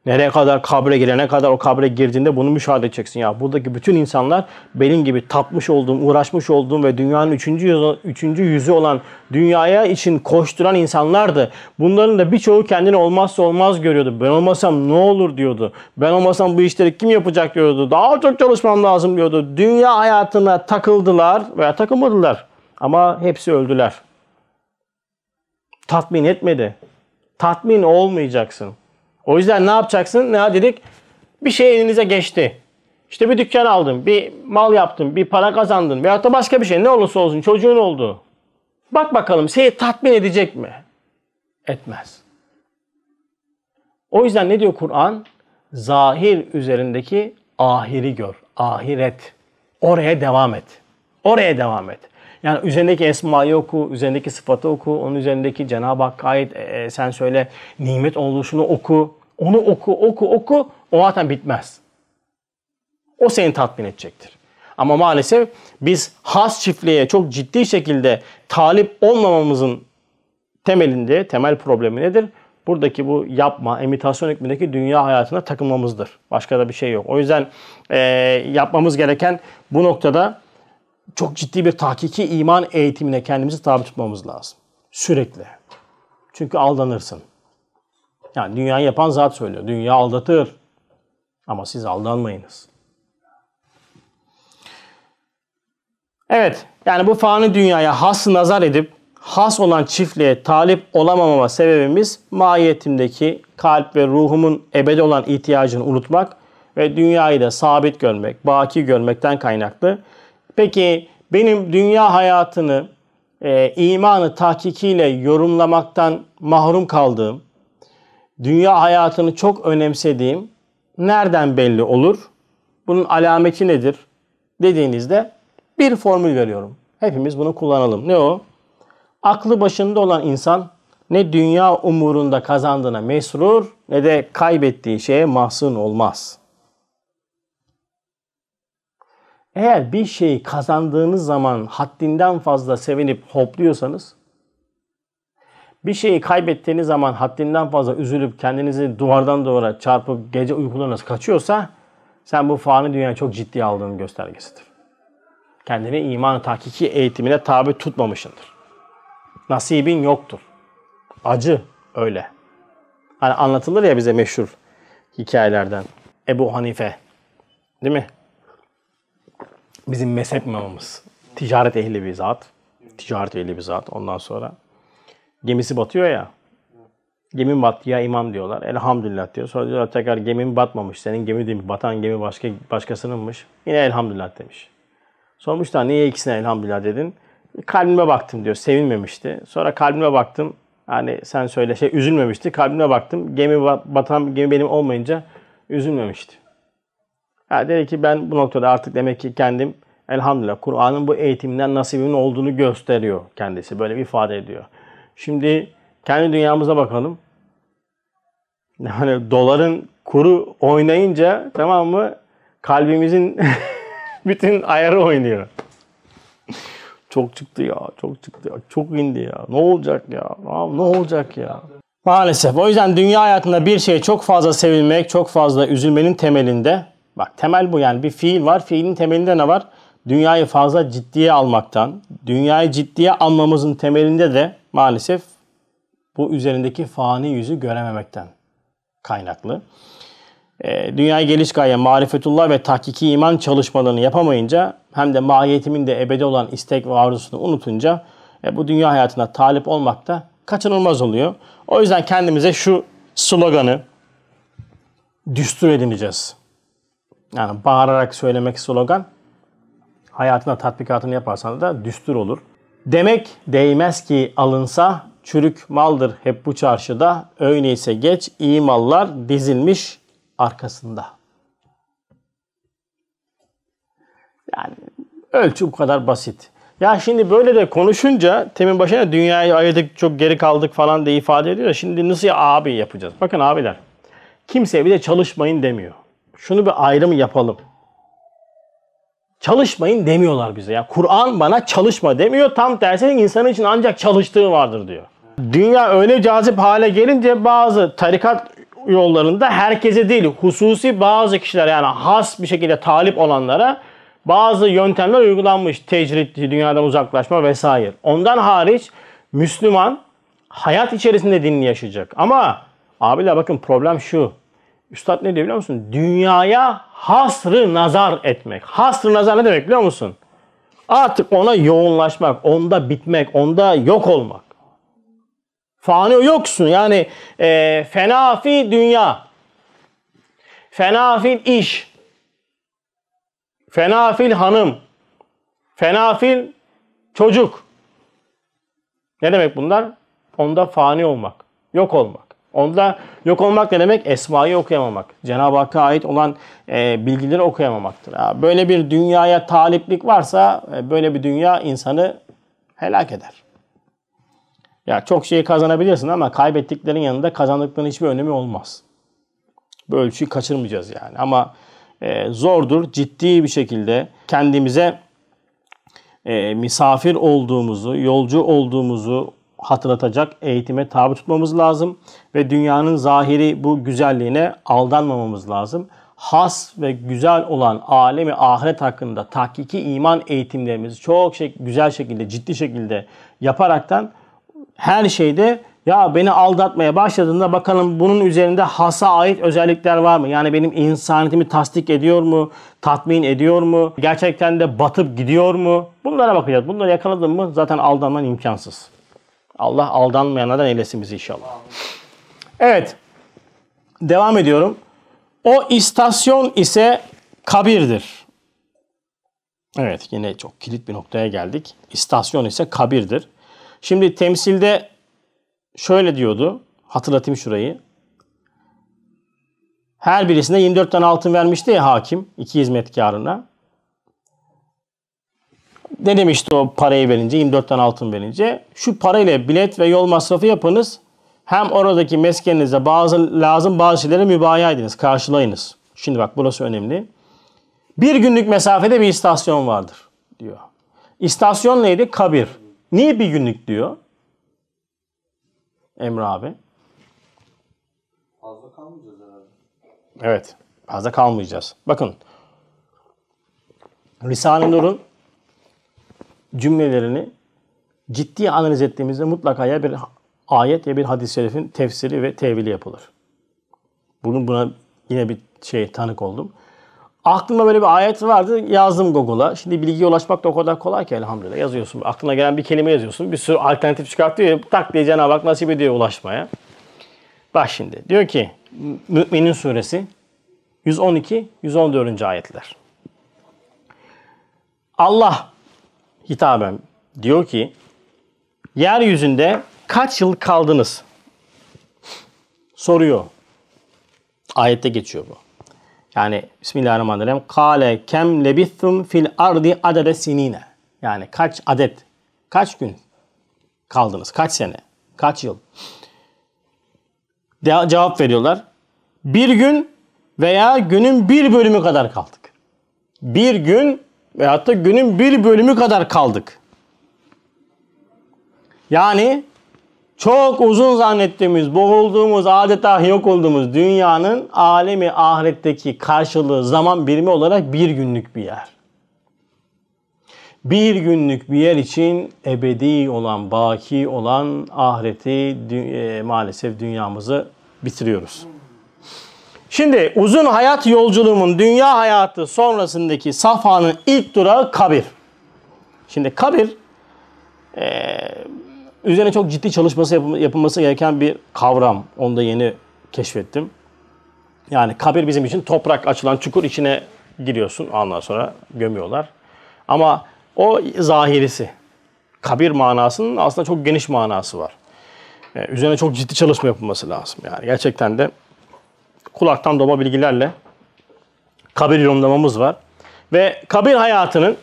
Nereye kadar kabre girene kadar o kabre girdiğinde bunu müşahede edeceksin. Ya buradaki bütün insanlar benim gibi tapmış olduğum, uğraşmış olduğum ve dünyanın üçüncü yüzü, üçüncü yüzü olan dünyaya için koşturan insanlardı. Bunların da birçoğu kendini olmazsa olmaz görüyordu. Ben olmasam ne olur diyordu. Ben olmasam bu işleri kim yapacak diyordu. Daha çok çalışmam lazım diyordu. Dünya hayatına takıldılar veya takılmadılar. Ama hepsi öldüler. Tatmin etmedi. Tatmin olmayacaksın. O yüzden ne yapacaksın? Ne dedik? Bir şey elinize geçti. İşte bir dükkan aldın, bir mal yaptın, bir para kazandın veyahut da başka bir şey ne olursa olsun çocuğun oldu. Bak bakalım seni tatmin edecek mi? Etmez. O yüzden ne diyor Kur'an? Zahir üzerindeki ahiri gör. Ahiret. Oraya devam et. Oraya devam et. Yani üzerindeki esmayı oku, üzerindeki sıfatı oku, onun üzerindeki Cenab-ı Hakk'a ait e, e sen söyle nimet oluşunu oku. Onu oku, oku, oku. O zaten bitmez. O seni tatmin edecektir. Ama maalesef biz has çiftliğe çok ciddi şekilde talip olmamamızın temelinde, temel problemi nedir? Buradaki bu yapma, imitasyon hükmündeki dünya hayatına takılmamızdır. Başka da bir şey yok. O yüzden e, yapmamız gereken bu noktada çok ciddi bir tahkiki iman eğitimine kendimizi tabi tutmamız lazım. Sürekli. Çünkü aldanırsın. Yani dünya yapan zat söylüyor. Dünya aldatır. Ama siz aldanmayınız. Evet. Yani bu fani dünyaya has nazar edip has olan çiftliğe talip olamamama sebebimiz mahiyetimdeki kalp ve ruhumun ebedi olan ihtiyacını unutmak ve dünyayı da sabit görmek, baki görmekten kaynaklı Peki benim dünya hayatını e, imanı tahkikiyle yorumlamaktan mahrum kaldığım, dünya hayatını çok önemsediğim nereden belli olur? Bunun alameti nedir? Dediğinizde bir formül veriyorum. Hepimiz bunu kullanalım. Ne o? Aklı başında olan insan ne dünya umurunda kazandığına mesrur ne de kaybettiği şeye mahzun olmaz.'' Eğer bir şeyi kazandığınız zaman haddinden fazla sevinip hopluyorsanız, bir şeyi kaybettiğiniz zaman haddinden fazla üzülüp kendinizi duvardan duvara çarpıp gece uykularınız kaçıyorsa sen bu fani dünyayı çok ciddiye aldığının göstergesidir. Kendini iman tahkiki eğitimine tabi tutmamışındır. Nasibin yoktur. Acı öyle. Hani anlatılır ya bize meşhur hikayelerden. Ebu Hanife. Değil mi? bizim mezhep imamımız. Ticaret ehli bir zat. Ticaret ehli bir zat. Ondan sonra gemisi batıyor ya. gemi battı ya imam diyorlar. Elhamdülillah diyor. Sonra diyorlar tekrar gemin batmamış. Senin gemi değil mi? Batan gemi başka başkasınınmış. Yine elhamdülillah demiş. Sormuşlar niye ikisine elhamdülillah dedin? Kalbime baktım diyor. Sevinmemişti. Sonra kalbime baktım. Hani sen söyle şey üzülmemişti. Kalbime baktım. Gemi batan gemi benim olmayınca üzülmemişti. Yani dedi ki ben bu noktada artık demek ki kendim elhamdülillah Kur'an'ın bu eğitiminden nasibimin olduğunu gösteriyor kendisi. Böyle bir ifade ediyor. Şimdi kendi dünyamıza bakalım. [laughs] Yani doların kuru oynayınca tamam mı kalbimizin [laughs] bütün ayarı oynuyor. çok çıktı ya, çok çıktı ya, çok indi ya. Ne olacak ya? ne olacak ya? Maalesef. O yüzden dünya hayatında bir şey çok fazla sevilmek, çok fazla üzülmenin temelinde Bak temel bu yani bir fiil var. Fiilin temelinde ne var? Dünyayı fazla ciddiye almaktan, dünyayı ciddiye almamızın temelinde de maalesef bu üzerindeki fani yüzü görememekten kaynaklı. E, ee, dünyaya geliş gaye, marifetullah ve tahkiki iman çalışmalarını yapamayınca hem de mahiyetimin de ebedi olan istek ve arzusunu unutunca e, bu dünya hayatına talip olmak da kaçınılmaz oluyor. O yüzden kendimize şu sloganı düstur edineceğiz yani bağırarak söylemek slogan hayatına tatbikatını yaparsan da düstur olur. Demek değmez ki alınsa çürük maldır hep bu çarşıda. Öyleyse geç iyi mallar dizilmiş arkasında. Yani ölçü bu kadar basit. Ya şimdi böyle de konuşunca temin başına dünyayı ayırdık çok geri kaldık falan diye ifade ediyor. Şimdi nasıl ya abi yapacağız? Bakın abiler kimseye bir de çalışmayın demiyor şunu bir ayrım yapalım. Çalışmayın demiyorlar bize. Yani Kur'an bana çalışma demiyor. Tam tersine insanın için ancak çalıştığı vardır diyor. Dünya öyle cazip hale gelince bazı tarikat yollarında herkese değil hususi bazı kişiler yani has bir şekilde talip olanlara bazı yöntemler uygulanmış. Tecrit, dünyadan uzaklaşma vesaire. Ondan hariç Müslüman hayat içerisinde dinini yaşayacak. Ama abiler bakın problem şu. Üstad ne diyor biliyor musun? Dünyaya hasrı nazar etmek. Hasrı nazar ne demek biliyor musun? Artık ona yoğunlaşmak, onda bitmek, onda yok olmak. Fani yoksun yani e, fenafi dünya, fenafil iş, fenafil hanım, fenafil çocuk. Ne demek bunlar? Onda fani olmak, yok olmak. Onda yok olmak ne demek? Esmayı okuyamamak. Cenab-ı Hakk'a ait olan e, bilgileri okuyamamaktır. Ya böyle bir dünyaya taliplik varsa e, böyle bir dünya insanı helak eder. Ya çok şey kazanabilirsin ama kaybettiklerin yanında kazandıkların hiçbir önemi olmaz. Bu ölçüyü kaçırmayacağız yani. Ama e, zordur ciddi bir şekilde kendimize e, misafir olduğumuzu, yolcu olduğumuzu, hatırlatacak eğitime tabi tutmamız lazım ve dünyanın zahiri bu güzelliğine aldanmamamız lazım. Has ve güzel olan alemi ahiret hakkında tahkiki iman eğitimlerimizi çok şey, güzel şekilde, ciddi şekilde yaparaktan her şeyde ya beni aldatmaya başladığında bakalım bunun üzerinde hasa ait özellikler var mı? Yani benim insaniyetimi tasdik ediyor mu? Tatmin ediyor mu? Gerçekten de batıp gidiyor mu? Bunlara bakacağız. Bunları yakaladım mı zaten aldanman imkansız. Allah aldanmayanlardan eylesin bizi inşallah. Evet. Devam ediyorum. O istasyon ise kabirdir. Evet yine çok kilit bir noktaya geldik. İstasyon ise kabirdir. Şimdi temsilde şöyle diyordu. Hatırlatayım şurayı. Her birisine 24 tane altın vermişti ya hakim iki hizmetkarına ne demişti o parayı verince 24'ten altın verince şu parayla bilet ve yol masrafı yapınız. Hem oradaki meskeninize bazı lazım bazı şeyleri mübaya ediniz, karşılayınız. Şimdi bak burası önemli. Bir günlük mesafede bir istasyon vardır diyor. İstasyon neydi? Kabir. Niye bir günlük diyor? Emre abi. Fazla kalmayacağız herhalde. Evet. Fazla kalmayacağız. Bakın. Risale-i Nur'un cümlelerini ciddi analiz ettiğimizde mutlaka ya bir ayet ya bir hadis-i şerifin tefsiri ve tevili yapılır. Bunun buna yine bir şey tanık oldum. Aklıma böyle bir ayet vardı. Yazdım Google'a. Şimdi bilgiye ulaşmak da o kadar kolay ki elhamdülillah. Yazıyorsun. Aklına gelen bir kelime yazıyorsun. Bir sürü alternatif çıkartıyor. Ya, tak diye cenab nasip ediyor ulaşmaya. Bak şimdi. Diyor ki Mü'minin suresi 112-114. ayetler. Allah hitaben diyor ki yeryüzünde kaç yıl kaldınız? Soruyor. Ayette geçiyor bu. Yani Bismillahirrahmanirrahim. Kale kem lebithum fil ardi adede sinine. Yani kaç adet, kaç gün kaldınız, kaç sene, kaç yıl? De- cevap veriyorlar. Bir gün veya günün bir bölümü kadar kaldık. Bir gün ve hatta günün bir bölümü kadar kaldık. Yani çok uzun zannettiğimiz, boğulduğumuz, adeta yok olduğumuz dünyanın alemi ahiretteki karşılığı zaman birimi olarak bir günlük bir yer. Bir günlük bir yer için ebedi olan, baki olan ahireti e, maalesef dünyamızı bitiriyoruz. Şimdi uzun hayat yolculuğumun dünya hayatı sonrasındaki safhanın ilk durağı kabir. Şimdi kabir e, üzerine çok ciddi çalışması yapılması gereken bir kavram. Onu da yeni keşfettim. Yani kabir bizim için toprak açılan çukur içine giriyorsun. Ondan sonra gömüyorlar. Ama o zahirisi. Kabir manasının aslında çok geniş manası var. Ee, üzerine çok ciddi çalışma yapılması lazım. Yani gerçekten de kulaktan doma bilgilerle kabir yorumlamamız var. Ve kabir hayatının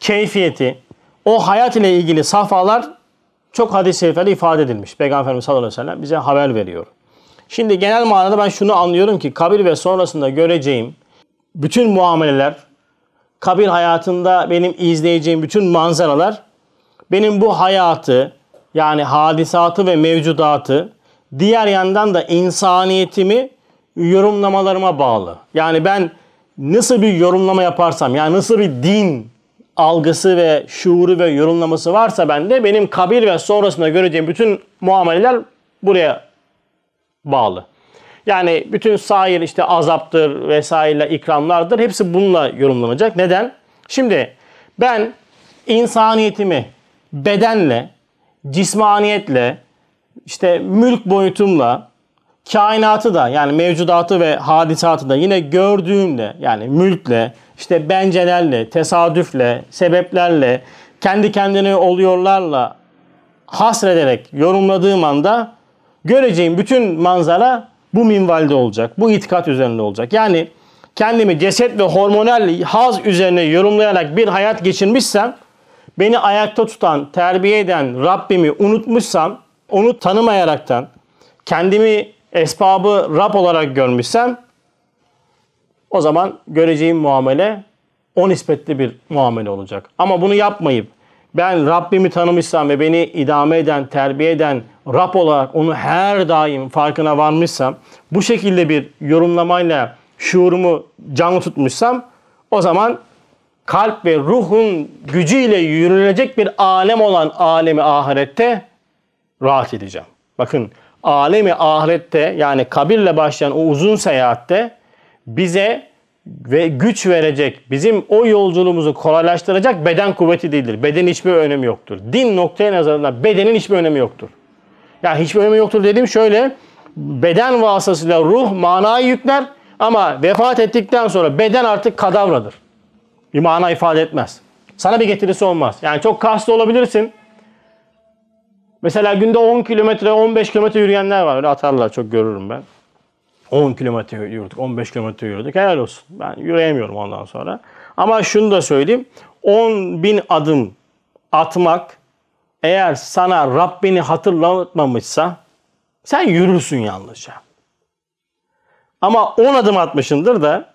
keyfiyeti, o hayat ile ilgili safhalar çok hadis-i şeriflerle ifade edilmiş. Peygamberimiz sallallahu aleyhi ve sellem bize haber veriyor. Şimdi genel manada ben şunu anlıyorum ki kabir ve sonrasında göreceğim bütün muameleler, kabir hayatında benim izleyeceğim bütün manzaralar benim bu hayatı yani hadisatı ve mevcudatı diğer yandan da insaniyetimi yorumlamalarıma bağlı. Yani ben nasıl bir yorumlama yaparsam, yani nasıl bir din algısı ve şuuru ve yorumlaması varsa bende benim kabil ve sonrasında göreceğim bütün muameleler buraya bağlı. Yani bütün sair işte azaptır vesaireler ikramlardır hepsi bununla yorumlanacak. Neden? Şimdi ben insaniyetimi bedenle, cismaniyetle, işte mülk boyutumla, kainatı da yani mevcudatı ve hadisatı da yine gördüğümle yani mülkle, işte bencelerle, tesadüfle, sebeplerle, kendi kendine oluyorlarla hasrederek yorumladığım anda göreceğim bütün manzara bu minvalde olacak. Bu itikat üzerinde olacak. Yani kendimi ceset ve hormonal haz üzerine yorumlayarak bir hayat geçirmişsem, beni ayakta tutan, terbiye eden Rabbimi unutmuşsam, onu tanımayaraktan, kendimi esbabı Rab olarak görmüşsem o zaman göreceğim muamele o nispetli bir muamele olacak. Ama bunu yapmayıp ben Rabbimi tanımışsam ve beni idame eden, terbiye eden Rab olarak onu her daim farkına varmışsam, bu şekilde bir yorumlamayla şuurumu canlı tutmuşsam o zaman kalp ve ruhun gücüyle yürünecek bir alem olan alemi ahirette rahat edeceğim. Bakın alemi ahirette yani kabirle başlayan o uzun seyahatte bize ve güç verecek, bizim o yolculuğumuzu kolaylaştıracak beden kuvveti değildir. Beden hiçbir önemi yoktur. Din noktaya nazarında bedenin hiçbir önemi yoktur. Ya yani hiçbir önemi yoktur dediğim şöyle. Beden vasıtasıyla ruh manayı yükler ama vefat ettikten sonra beden artık kadavradır. Bir mana ifade etmez. Sana bir getirisi olmaz. Yani çok kaslı olabilirsin. Mesela günde 10 kilometre, 15 kilometre yürüyenler var. Öyle atarlar çok görürüm ben. 10 kilometre yürüdük, 15 kilometre yürüdük. Helal olsun. Ben yürüyemiyorum ondan sonra. Ama şunu da söyleyeyim. 10 bin adım atmak eğer sana Rabbini hatırlatmamışsa sen yürürsün yalnızca. Ama 10 adım atmışındır da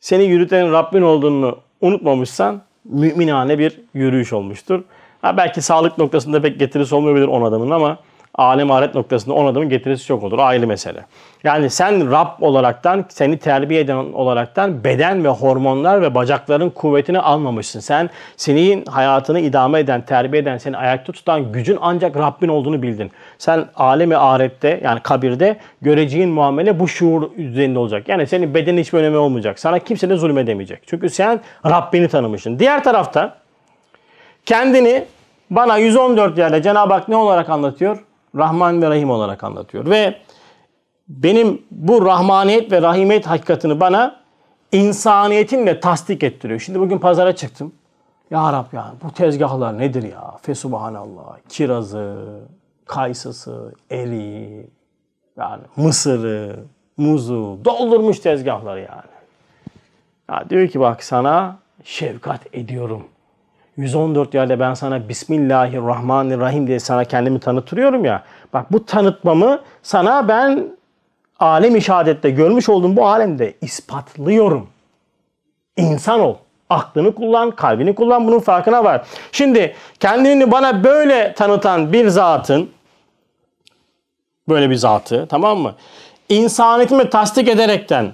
seni yürüten Rabbin olduğunu unutmamışsan müminane bir yürüyüş olmuştur. Ha belki sağlık noktasında pek getirisi olmayabilir on adamın ama alem ahiret noktasında on adamın getirisi çok olur. Ayrı mesele. Yani sen Rab olaraktan, seni terbiye eden olaraktan beden ve hormonlar ve bacakların kuvvetini almamışsın. Sen senin hayatını idame eden, terbiye eden, seni ayakta tutan gücün ancak Rabbin olduğunu bildin. Sen alemi ahirette yani kabirde göreceğin muamele bu şuur üzerinde olacak. Yani senin bedenin hiçbir önemi olmayacak. Sana kimse de zulmedemeyecek. Çünkü sen Rabbini tanımışsın. Diğer tarafta Kendini bana 114 yerde Cenab-ı Hak ne olarak anlatıyor? Rahman ve Rahim olarak anlatıyor. Ve benim bu rahmaniyet ve rahimiyet hakikatini bana insaniyetinle tasdik ettiriyor. Şimdi bugün pazara çıktım. Ya Rab ya bu tezgahlar nedir ya? Fesubhanallah, kirazı, kayısısı, eri, yani mısırı, muzu doldurmuş tezgahları yani. Ya diyor ki bak sana şefkat ediyorum. 114 yerde ben sana Bismillahirrahmanirrahim diye sana kendimi tanıtırıyorum ya. Bak bu tanıtmamı sana ben alem-i görmüş olduğum bu alemde ispatlıyorum. İnsan ol. Aklını kullan, kalbini kullan. Bunun farkına var. Şimdi kendini bana böyle tanıtan bir zatın böyle bir zatı tamam mı? İnsaniyetimi tasdik ederekten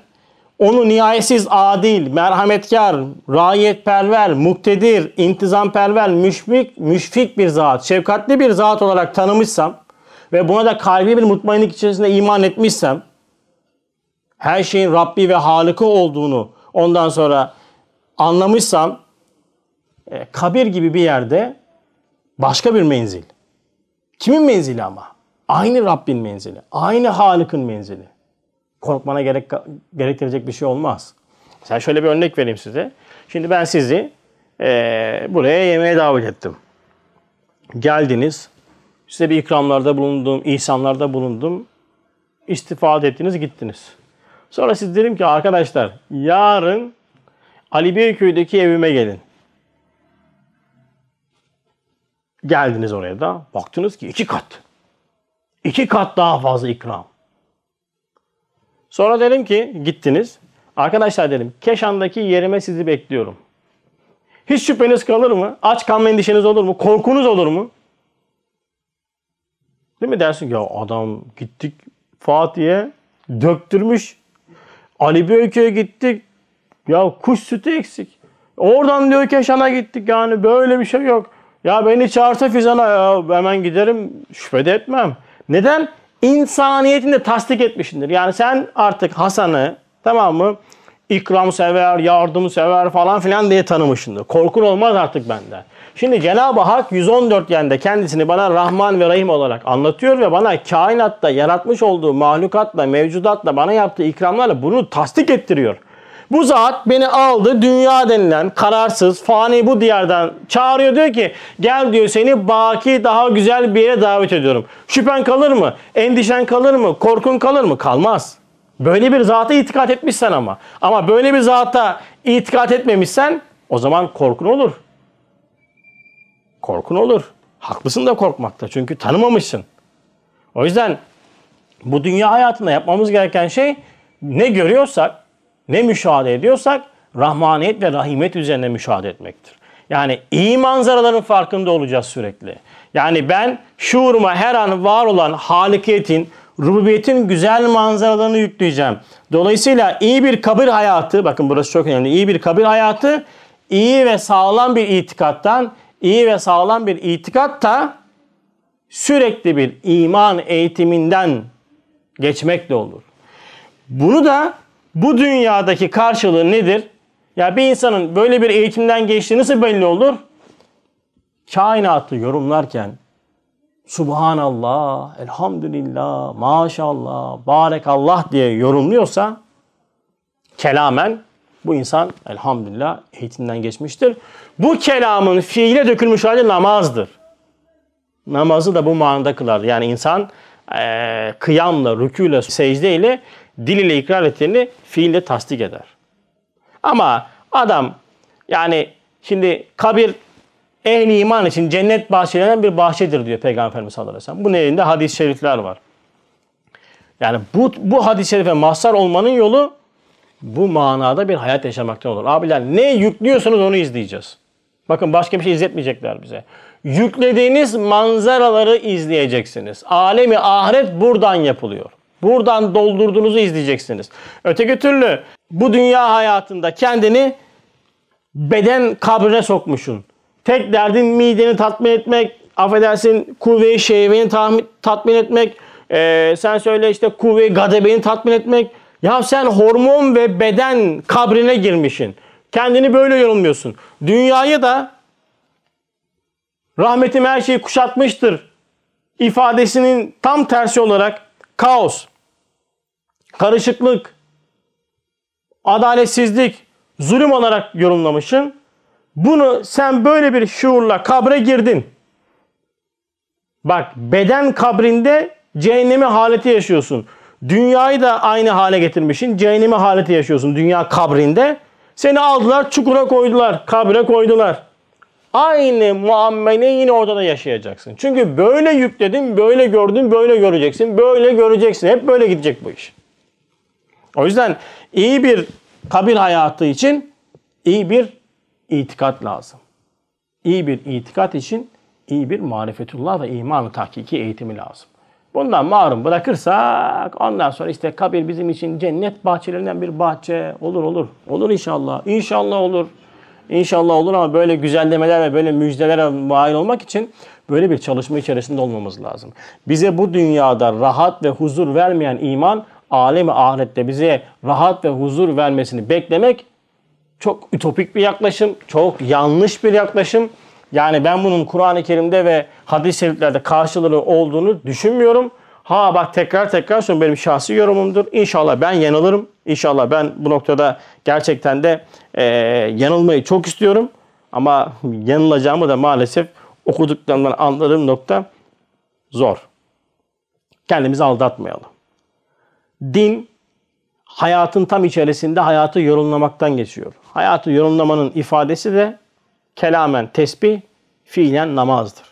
onu nihayetsiz adil, merhametkar, rayetperver, muktedir, intizamperver, müşfik, müşfik bir zat, şefkatli bir zat olarak tanımışsam ve buna da kalbi bir mutmainlik içerisinde iman etmişsem her şeyin Rabbi ve Halık'ı olduğunu ondan sonra anlamışsam e, kabir gibi bir yerde başka bir menzil. Kimin menzili ama? Aynı Rabbin menzili. Aynı Halık'ın menzili korkmana gerek gerektirecek bir şey olmaz. Mesela şöyle bir örnek vereyim size. Şimdi ben sizi e, buraya yemeğe davet ettim. Geldiniz. Size bir ikramlarda bulundum, ihsanlarda bulundum. İstifade ettiniz, gittiniz. Sonra siz dedim ki arkadaşlar yarın Ali Beyköy'deki evime gelin. Geldiniz oraya da baktınız ki iki kat. İki kat daha fazla ikram. Sonra dedim ki gittiniz. Arkadaşlar dedim Keşan'daki yerime sizi bekliyorum. Hiç şüpheniz kalır mı? Aç kalma endişeniz olur mu? Korkunuz olur mu? Değil mi? Dersin ya adam gittik Fatih'e döktürmüş. Ali Büyüköy'e gittik. Ya kuş sütü eksik. Oradan diyor Keşan'a gittik yani böyle bir şey yok. Ya beni çağırsa Fizan'a ya hemen giderim şüphe de etmem. Neden? insaniyetini de tasdik etmişsindir. Yani sen artık Hasan'ı tamam mı ikram sever, yardım sever falan filan diye tanımışındır. Korkun olmaz artık benden. Şimdi Cenab-ı Hak 114 yende kendisini bana Rahman ve Rahim olarak anlatıyor ve bana kainatta yaratmış olduğu mahlukatla, mevcudatla bana yaptığı ikramlarla bunu tasdik ettiriyor. Bu zat beni aldı dünya denilen kararsız fani bu diyardan çağırıyor diyor ki gel diyor seni baki daha güzel bir yere davet ediyorum. Şüphen kalır mı? Endişen kalır mı? Korkun kalır mı? Kalmaz. Böyle bir zata itikat etmişsen ama. Ama böyle bir zata itikat etmemişsen o zaman korkun olur. Korkun olur. Haklısın da korkmakta çünkü tanımamışsın. O yüzden bu dünya hayatında yapmamız gereken şey ne görüyorsak ne müşahede ediyorsak rahmaniyet ve rahimet üzerine müşahede etmektir. Yani iyi manzaraların farkında olacağız sürekli. Yani ben şuuruma her an var olan halikiyetin, rububiyetin güzel manzaralarını yükleyeceğim. Dolayısıyla iyi bir kabir hayatı, bakın burası çok önemli, iyi bir kabir hayatı iyi ve sağlam bir itikattan, iyi ve sağlam bir itikat sürekli bir iman eğitiminden geçmek de olur. Bunu da bu dünyadaki karşılığı nedir? Ya bir insanın böyle bir eğitimden geçtiği nasıl belli olur? Kainatı yorumlarken Subhanallah, elhamdülillah, maşallah, barekallah diye yorumluyorsa kelamen bu insan elhamdülillah eğitimden geçmiştir. Bu kelamın fiile dökülmüş hali namazdır. Namazı da bu manada kılar. Yani insan e, kıyamla, rüküyle, secdeyle dil ile ikrar ettiğini fiille tasdik eder. Ama adam yani şimdi kabir ehli iman için cennet bahçelerinden bir bahçedir diyor Peygamber Efendimiz sallallahu aleyhi ve sellem. Bunun elinde hadis-i şerifler var. Yani bu, bu hadis-i şerife mahsar olmanın yolu bu manada bir hayat yaşamaktan olur. Abiler ne yüklüyorsunuz onu izleyeceğiz. Bakın başka bir şey izletmeyecekler bize. Yüklediğiniz manzaraları izleyeceksiniz. Alemi ahiret buradan yapılıyor. Buradan doldurduğunuzu izleyeceksiniz. Öteki türlü bu dünya hayatında kendini beden kabrine sokmuşsun. Tek derdin mideni tatmin etmek, affedersin kuvve-i şehveni tatmin etmek, ee, sen söyle işte kuvve-i gadebeni tatmin etmek. Ya sen hormon ve beden kabrine girmişsin. Kendini böyle yorumluyorsun. Dünyayı da rahmetim her şeyi kuşatmıştır ifadesinin tam tersi olarak kaos, karışıklık, adaletsizlik, zulüm olarak yorumlamışsın. Bunu sen böyle bir şuurla kabre girdin. Bak beden kabrinde cehennemi haleti yaşıyorsun. Dünyayı da aynı hale getirmişsin. Cehennemi haleti yaşıyorsun dünya kabrinde. Seni aldılar çukura koydular, kabre koydular. Aynı muamele yine orada da yaşayacaksın. Çünkü böyle yükledin, böyle gördün, böyle göreceksin, böyle göreceksin. Hep böyle gidecek bu iş. O yüzden iyi bir kabir hayatı için iyi bir itikat lazım. İyi bir itikat için iyi bir marifetullah ve imanı tahkiki eğitimi lazım. Bundan marum bırakırsak ondan sonra işte kabir bizim için cennet bahçelerinden bir bahçe olur olur. Olur inşallah. İnşallah olur. İnşallah olur ama böyle güzellemeler ve böyle müjdelere mail olmak için böyle bir çalışma içerisinde olmamız lazım. Bize bu dünyada rahat ve huzur vermeyen iman alemi ahirette bize rahat ve huzur vermesini beklemek çok ütopik bir yaklaşım, çok yanlış bir yaklaşım. Yani ben bunun Kur'an-ı Kerim'de ve hadis-i şeriflerde karşılığı olduğunu düşünmüyorum. Ha bak tekrar tekrar söylüyorum benim şahsi yorumumdur. İnşallah ben yanılırım. İnşallah ben bu noktada gerçekten de e, yanılmayı çok istiyorum. Ama yanılacağımı da maalesef okuduklarımdan anladığım nokta zor. Kendimizi aldatmayalım din hayatın tam içerisinde hayatı yorumlamaktan geçiyor. Hayatı yorumlamanın ifadesi de kelamen tesbih, fiilen namazdır.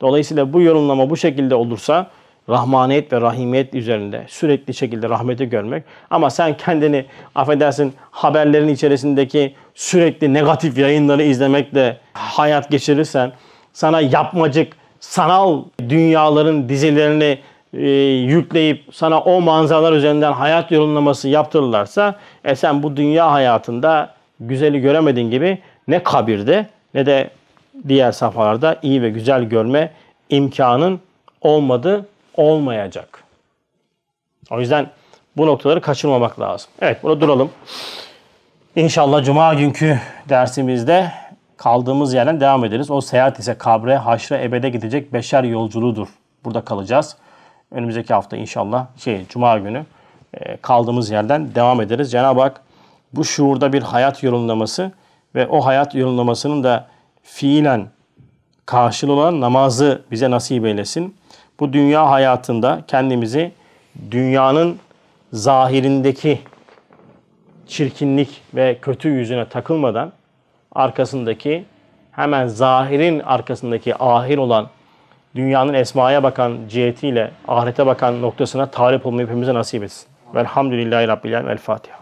Dolayısıyla bu yorumlama bu şekilde olursa rahmaniyet ve rahimiyet üzerinde sürekli şekilde rahmeti görmek. Ama sen kendini affedersin haberlerin içerisindeki sürekli negatif yayınları izlemekle hayat geçirirsen sana yapmacık sanal dünyaların dizilerini e, yükleyip sana o manzaralar üzerinden hayat yorumlaması yaptırırlarsa e sen bu dünya hayatında güzeli göremediğin gibi ne kabirde ne de diğer safhalarda iyi ve güzel görme imkanın olmadı olmayacak. O yüzden bu noktaları kaçırmamak lazım. Evet burada duralım. İnşallah cuma günkü dersimizde kaldığımız yerden devam ederiz. O seyahat ise kabre, haşre, ebede gidecek beşer yolculuğudur. Burada kalacağız önümüzdeki hafta inşallah şey cuma günü e, kaldığımız yerden devam ederiz. Cenab-ı Hak bu şuurda bir hayat yorumlaması ve o hayat yorumlamasının da fiilen karşılığı olan namazı bize nasip eylesin. Bu dünya hayatında kendimizi dünyanın zahirindeki çirkinlik ve kötü yüzüne takılmadan arkasındaki hemen zahirin arkasındaki ahir olan dünyanın esmaya bakan cihetiyle ahirete bakan noktasına talip olmayı hepimize nasip etsin. Velhamdülillahi Rabbil Alemin. El Fatiha.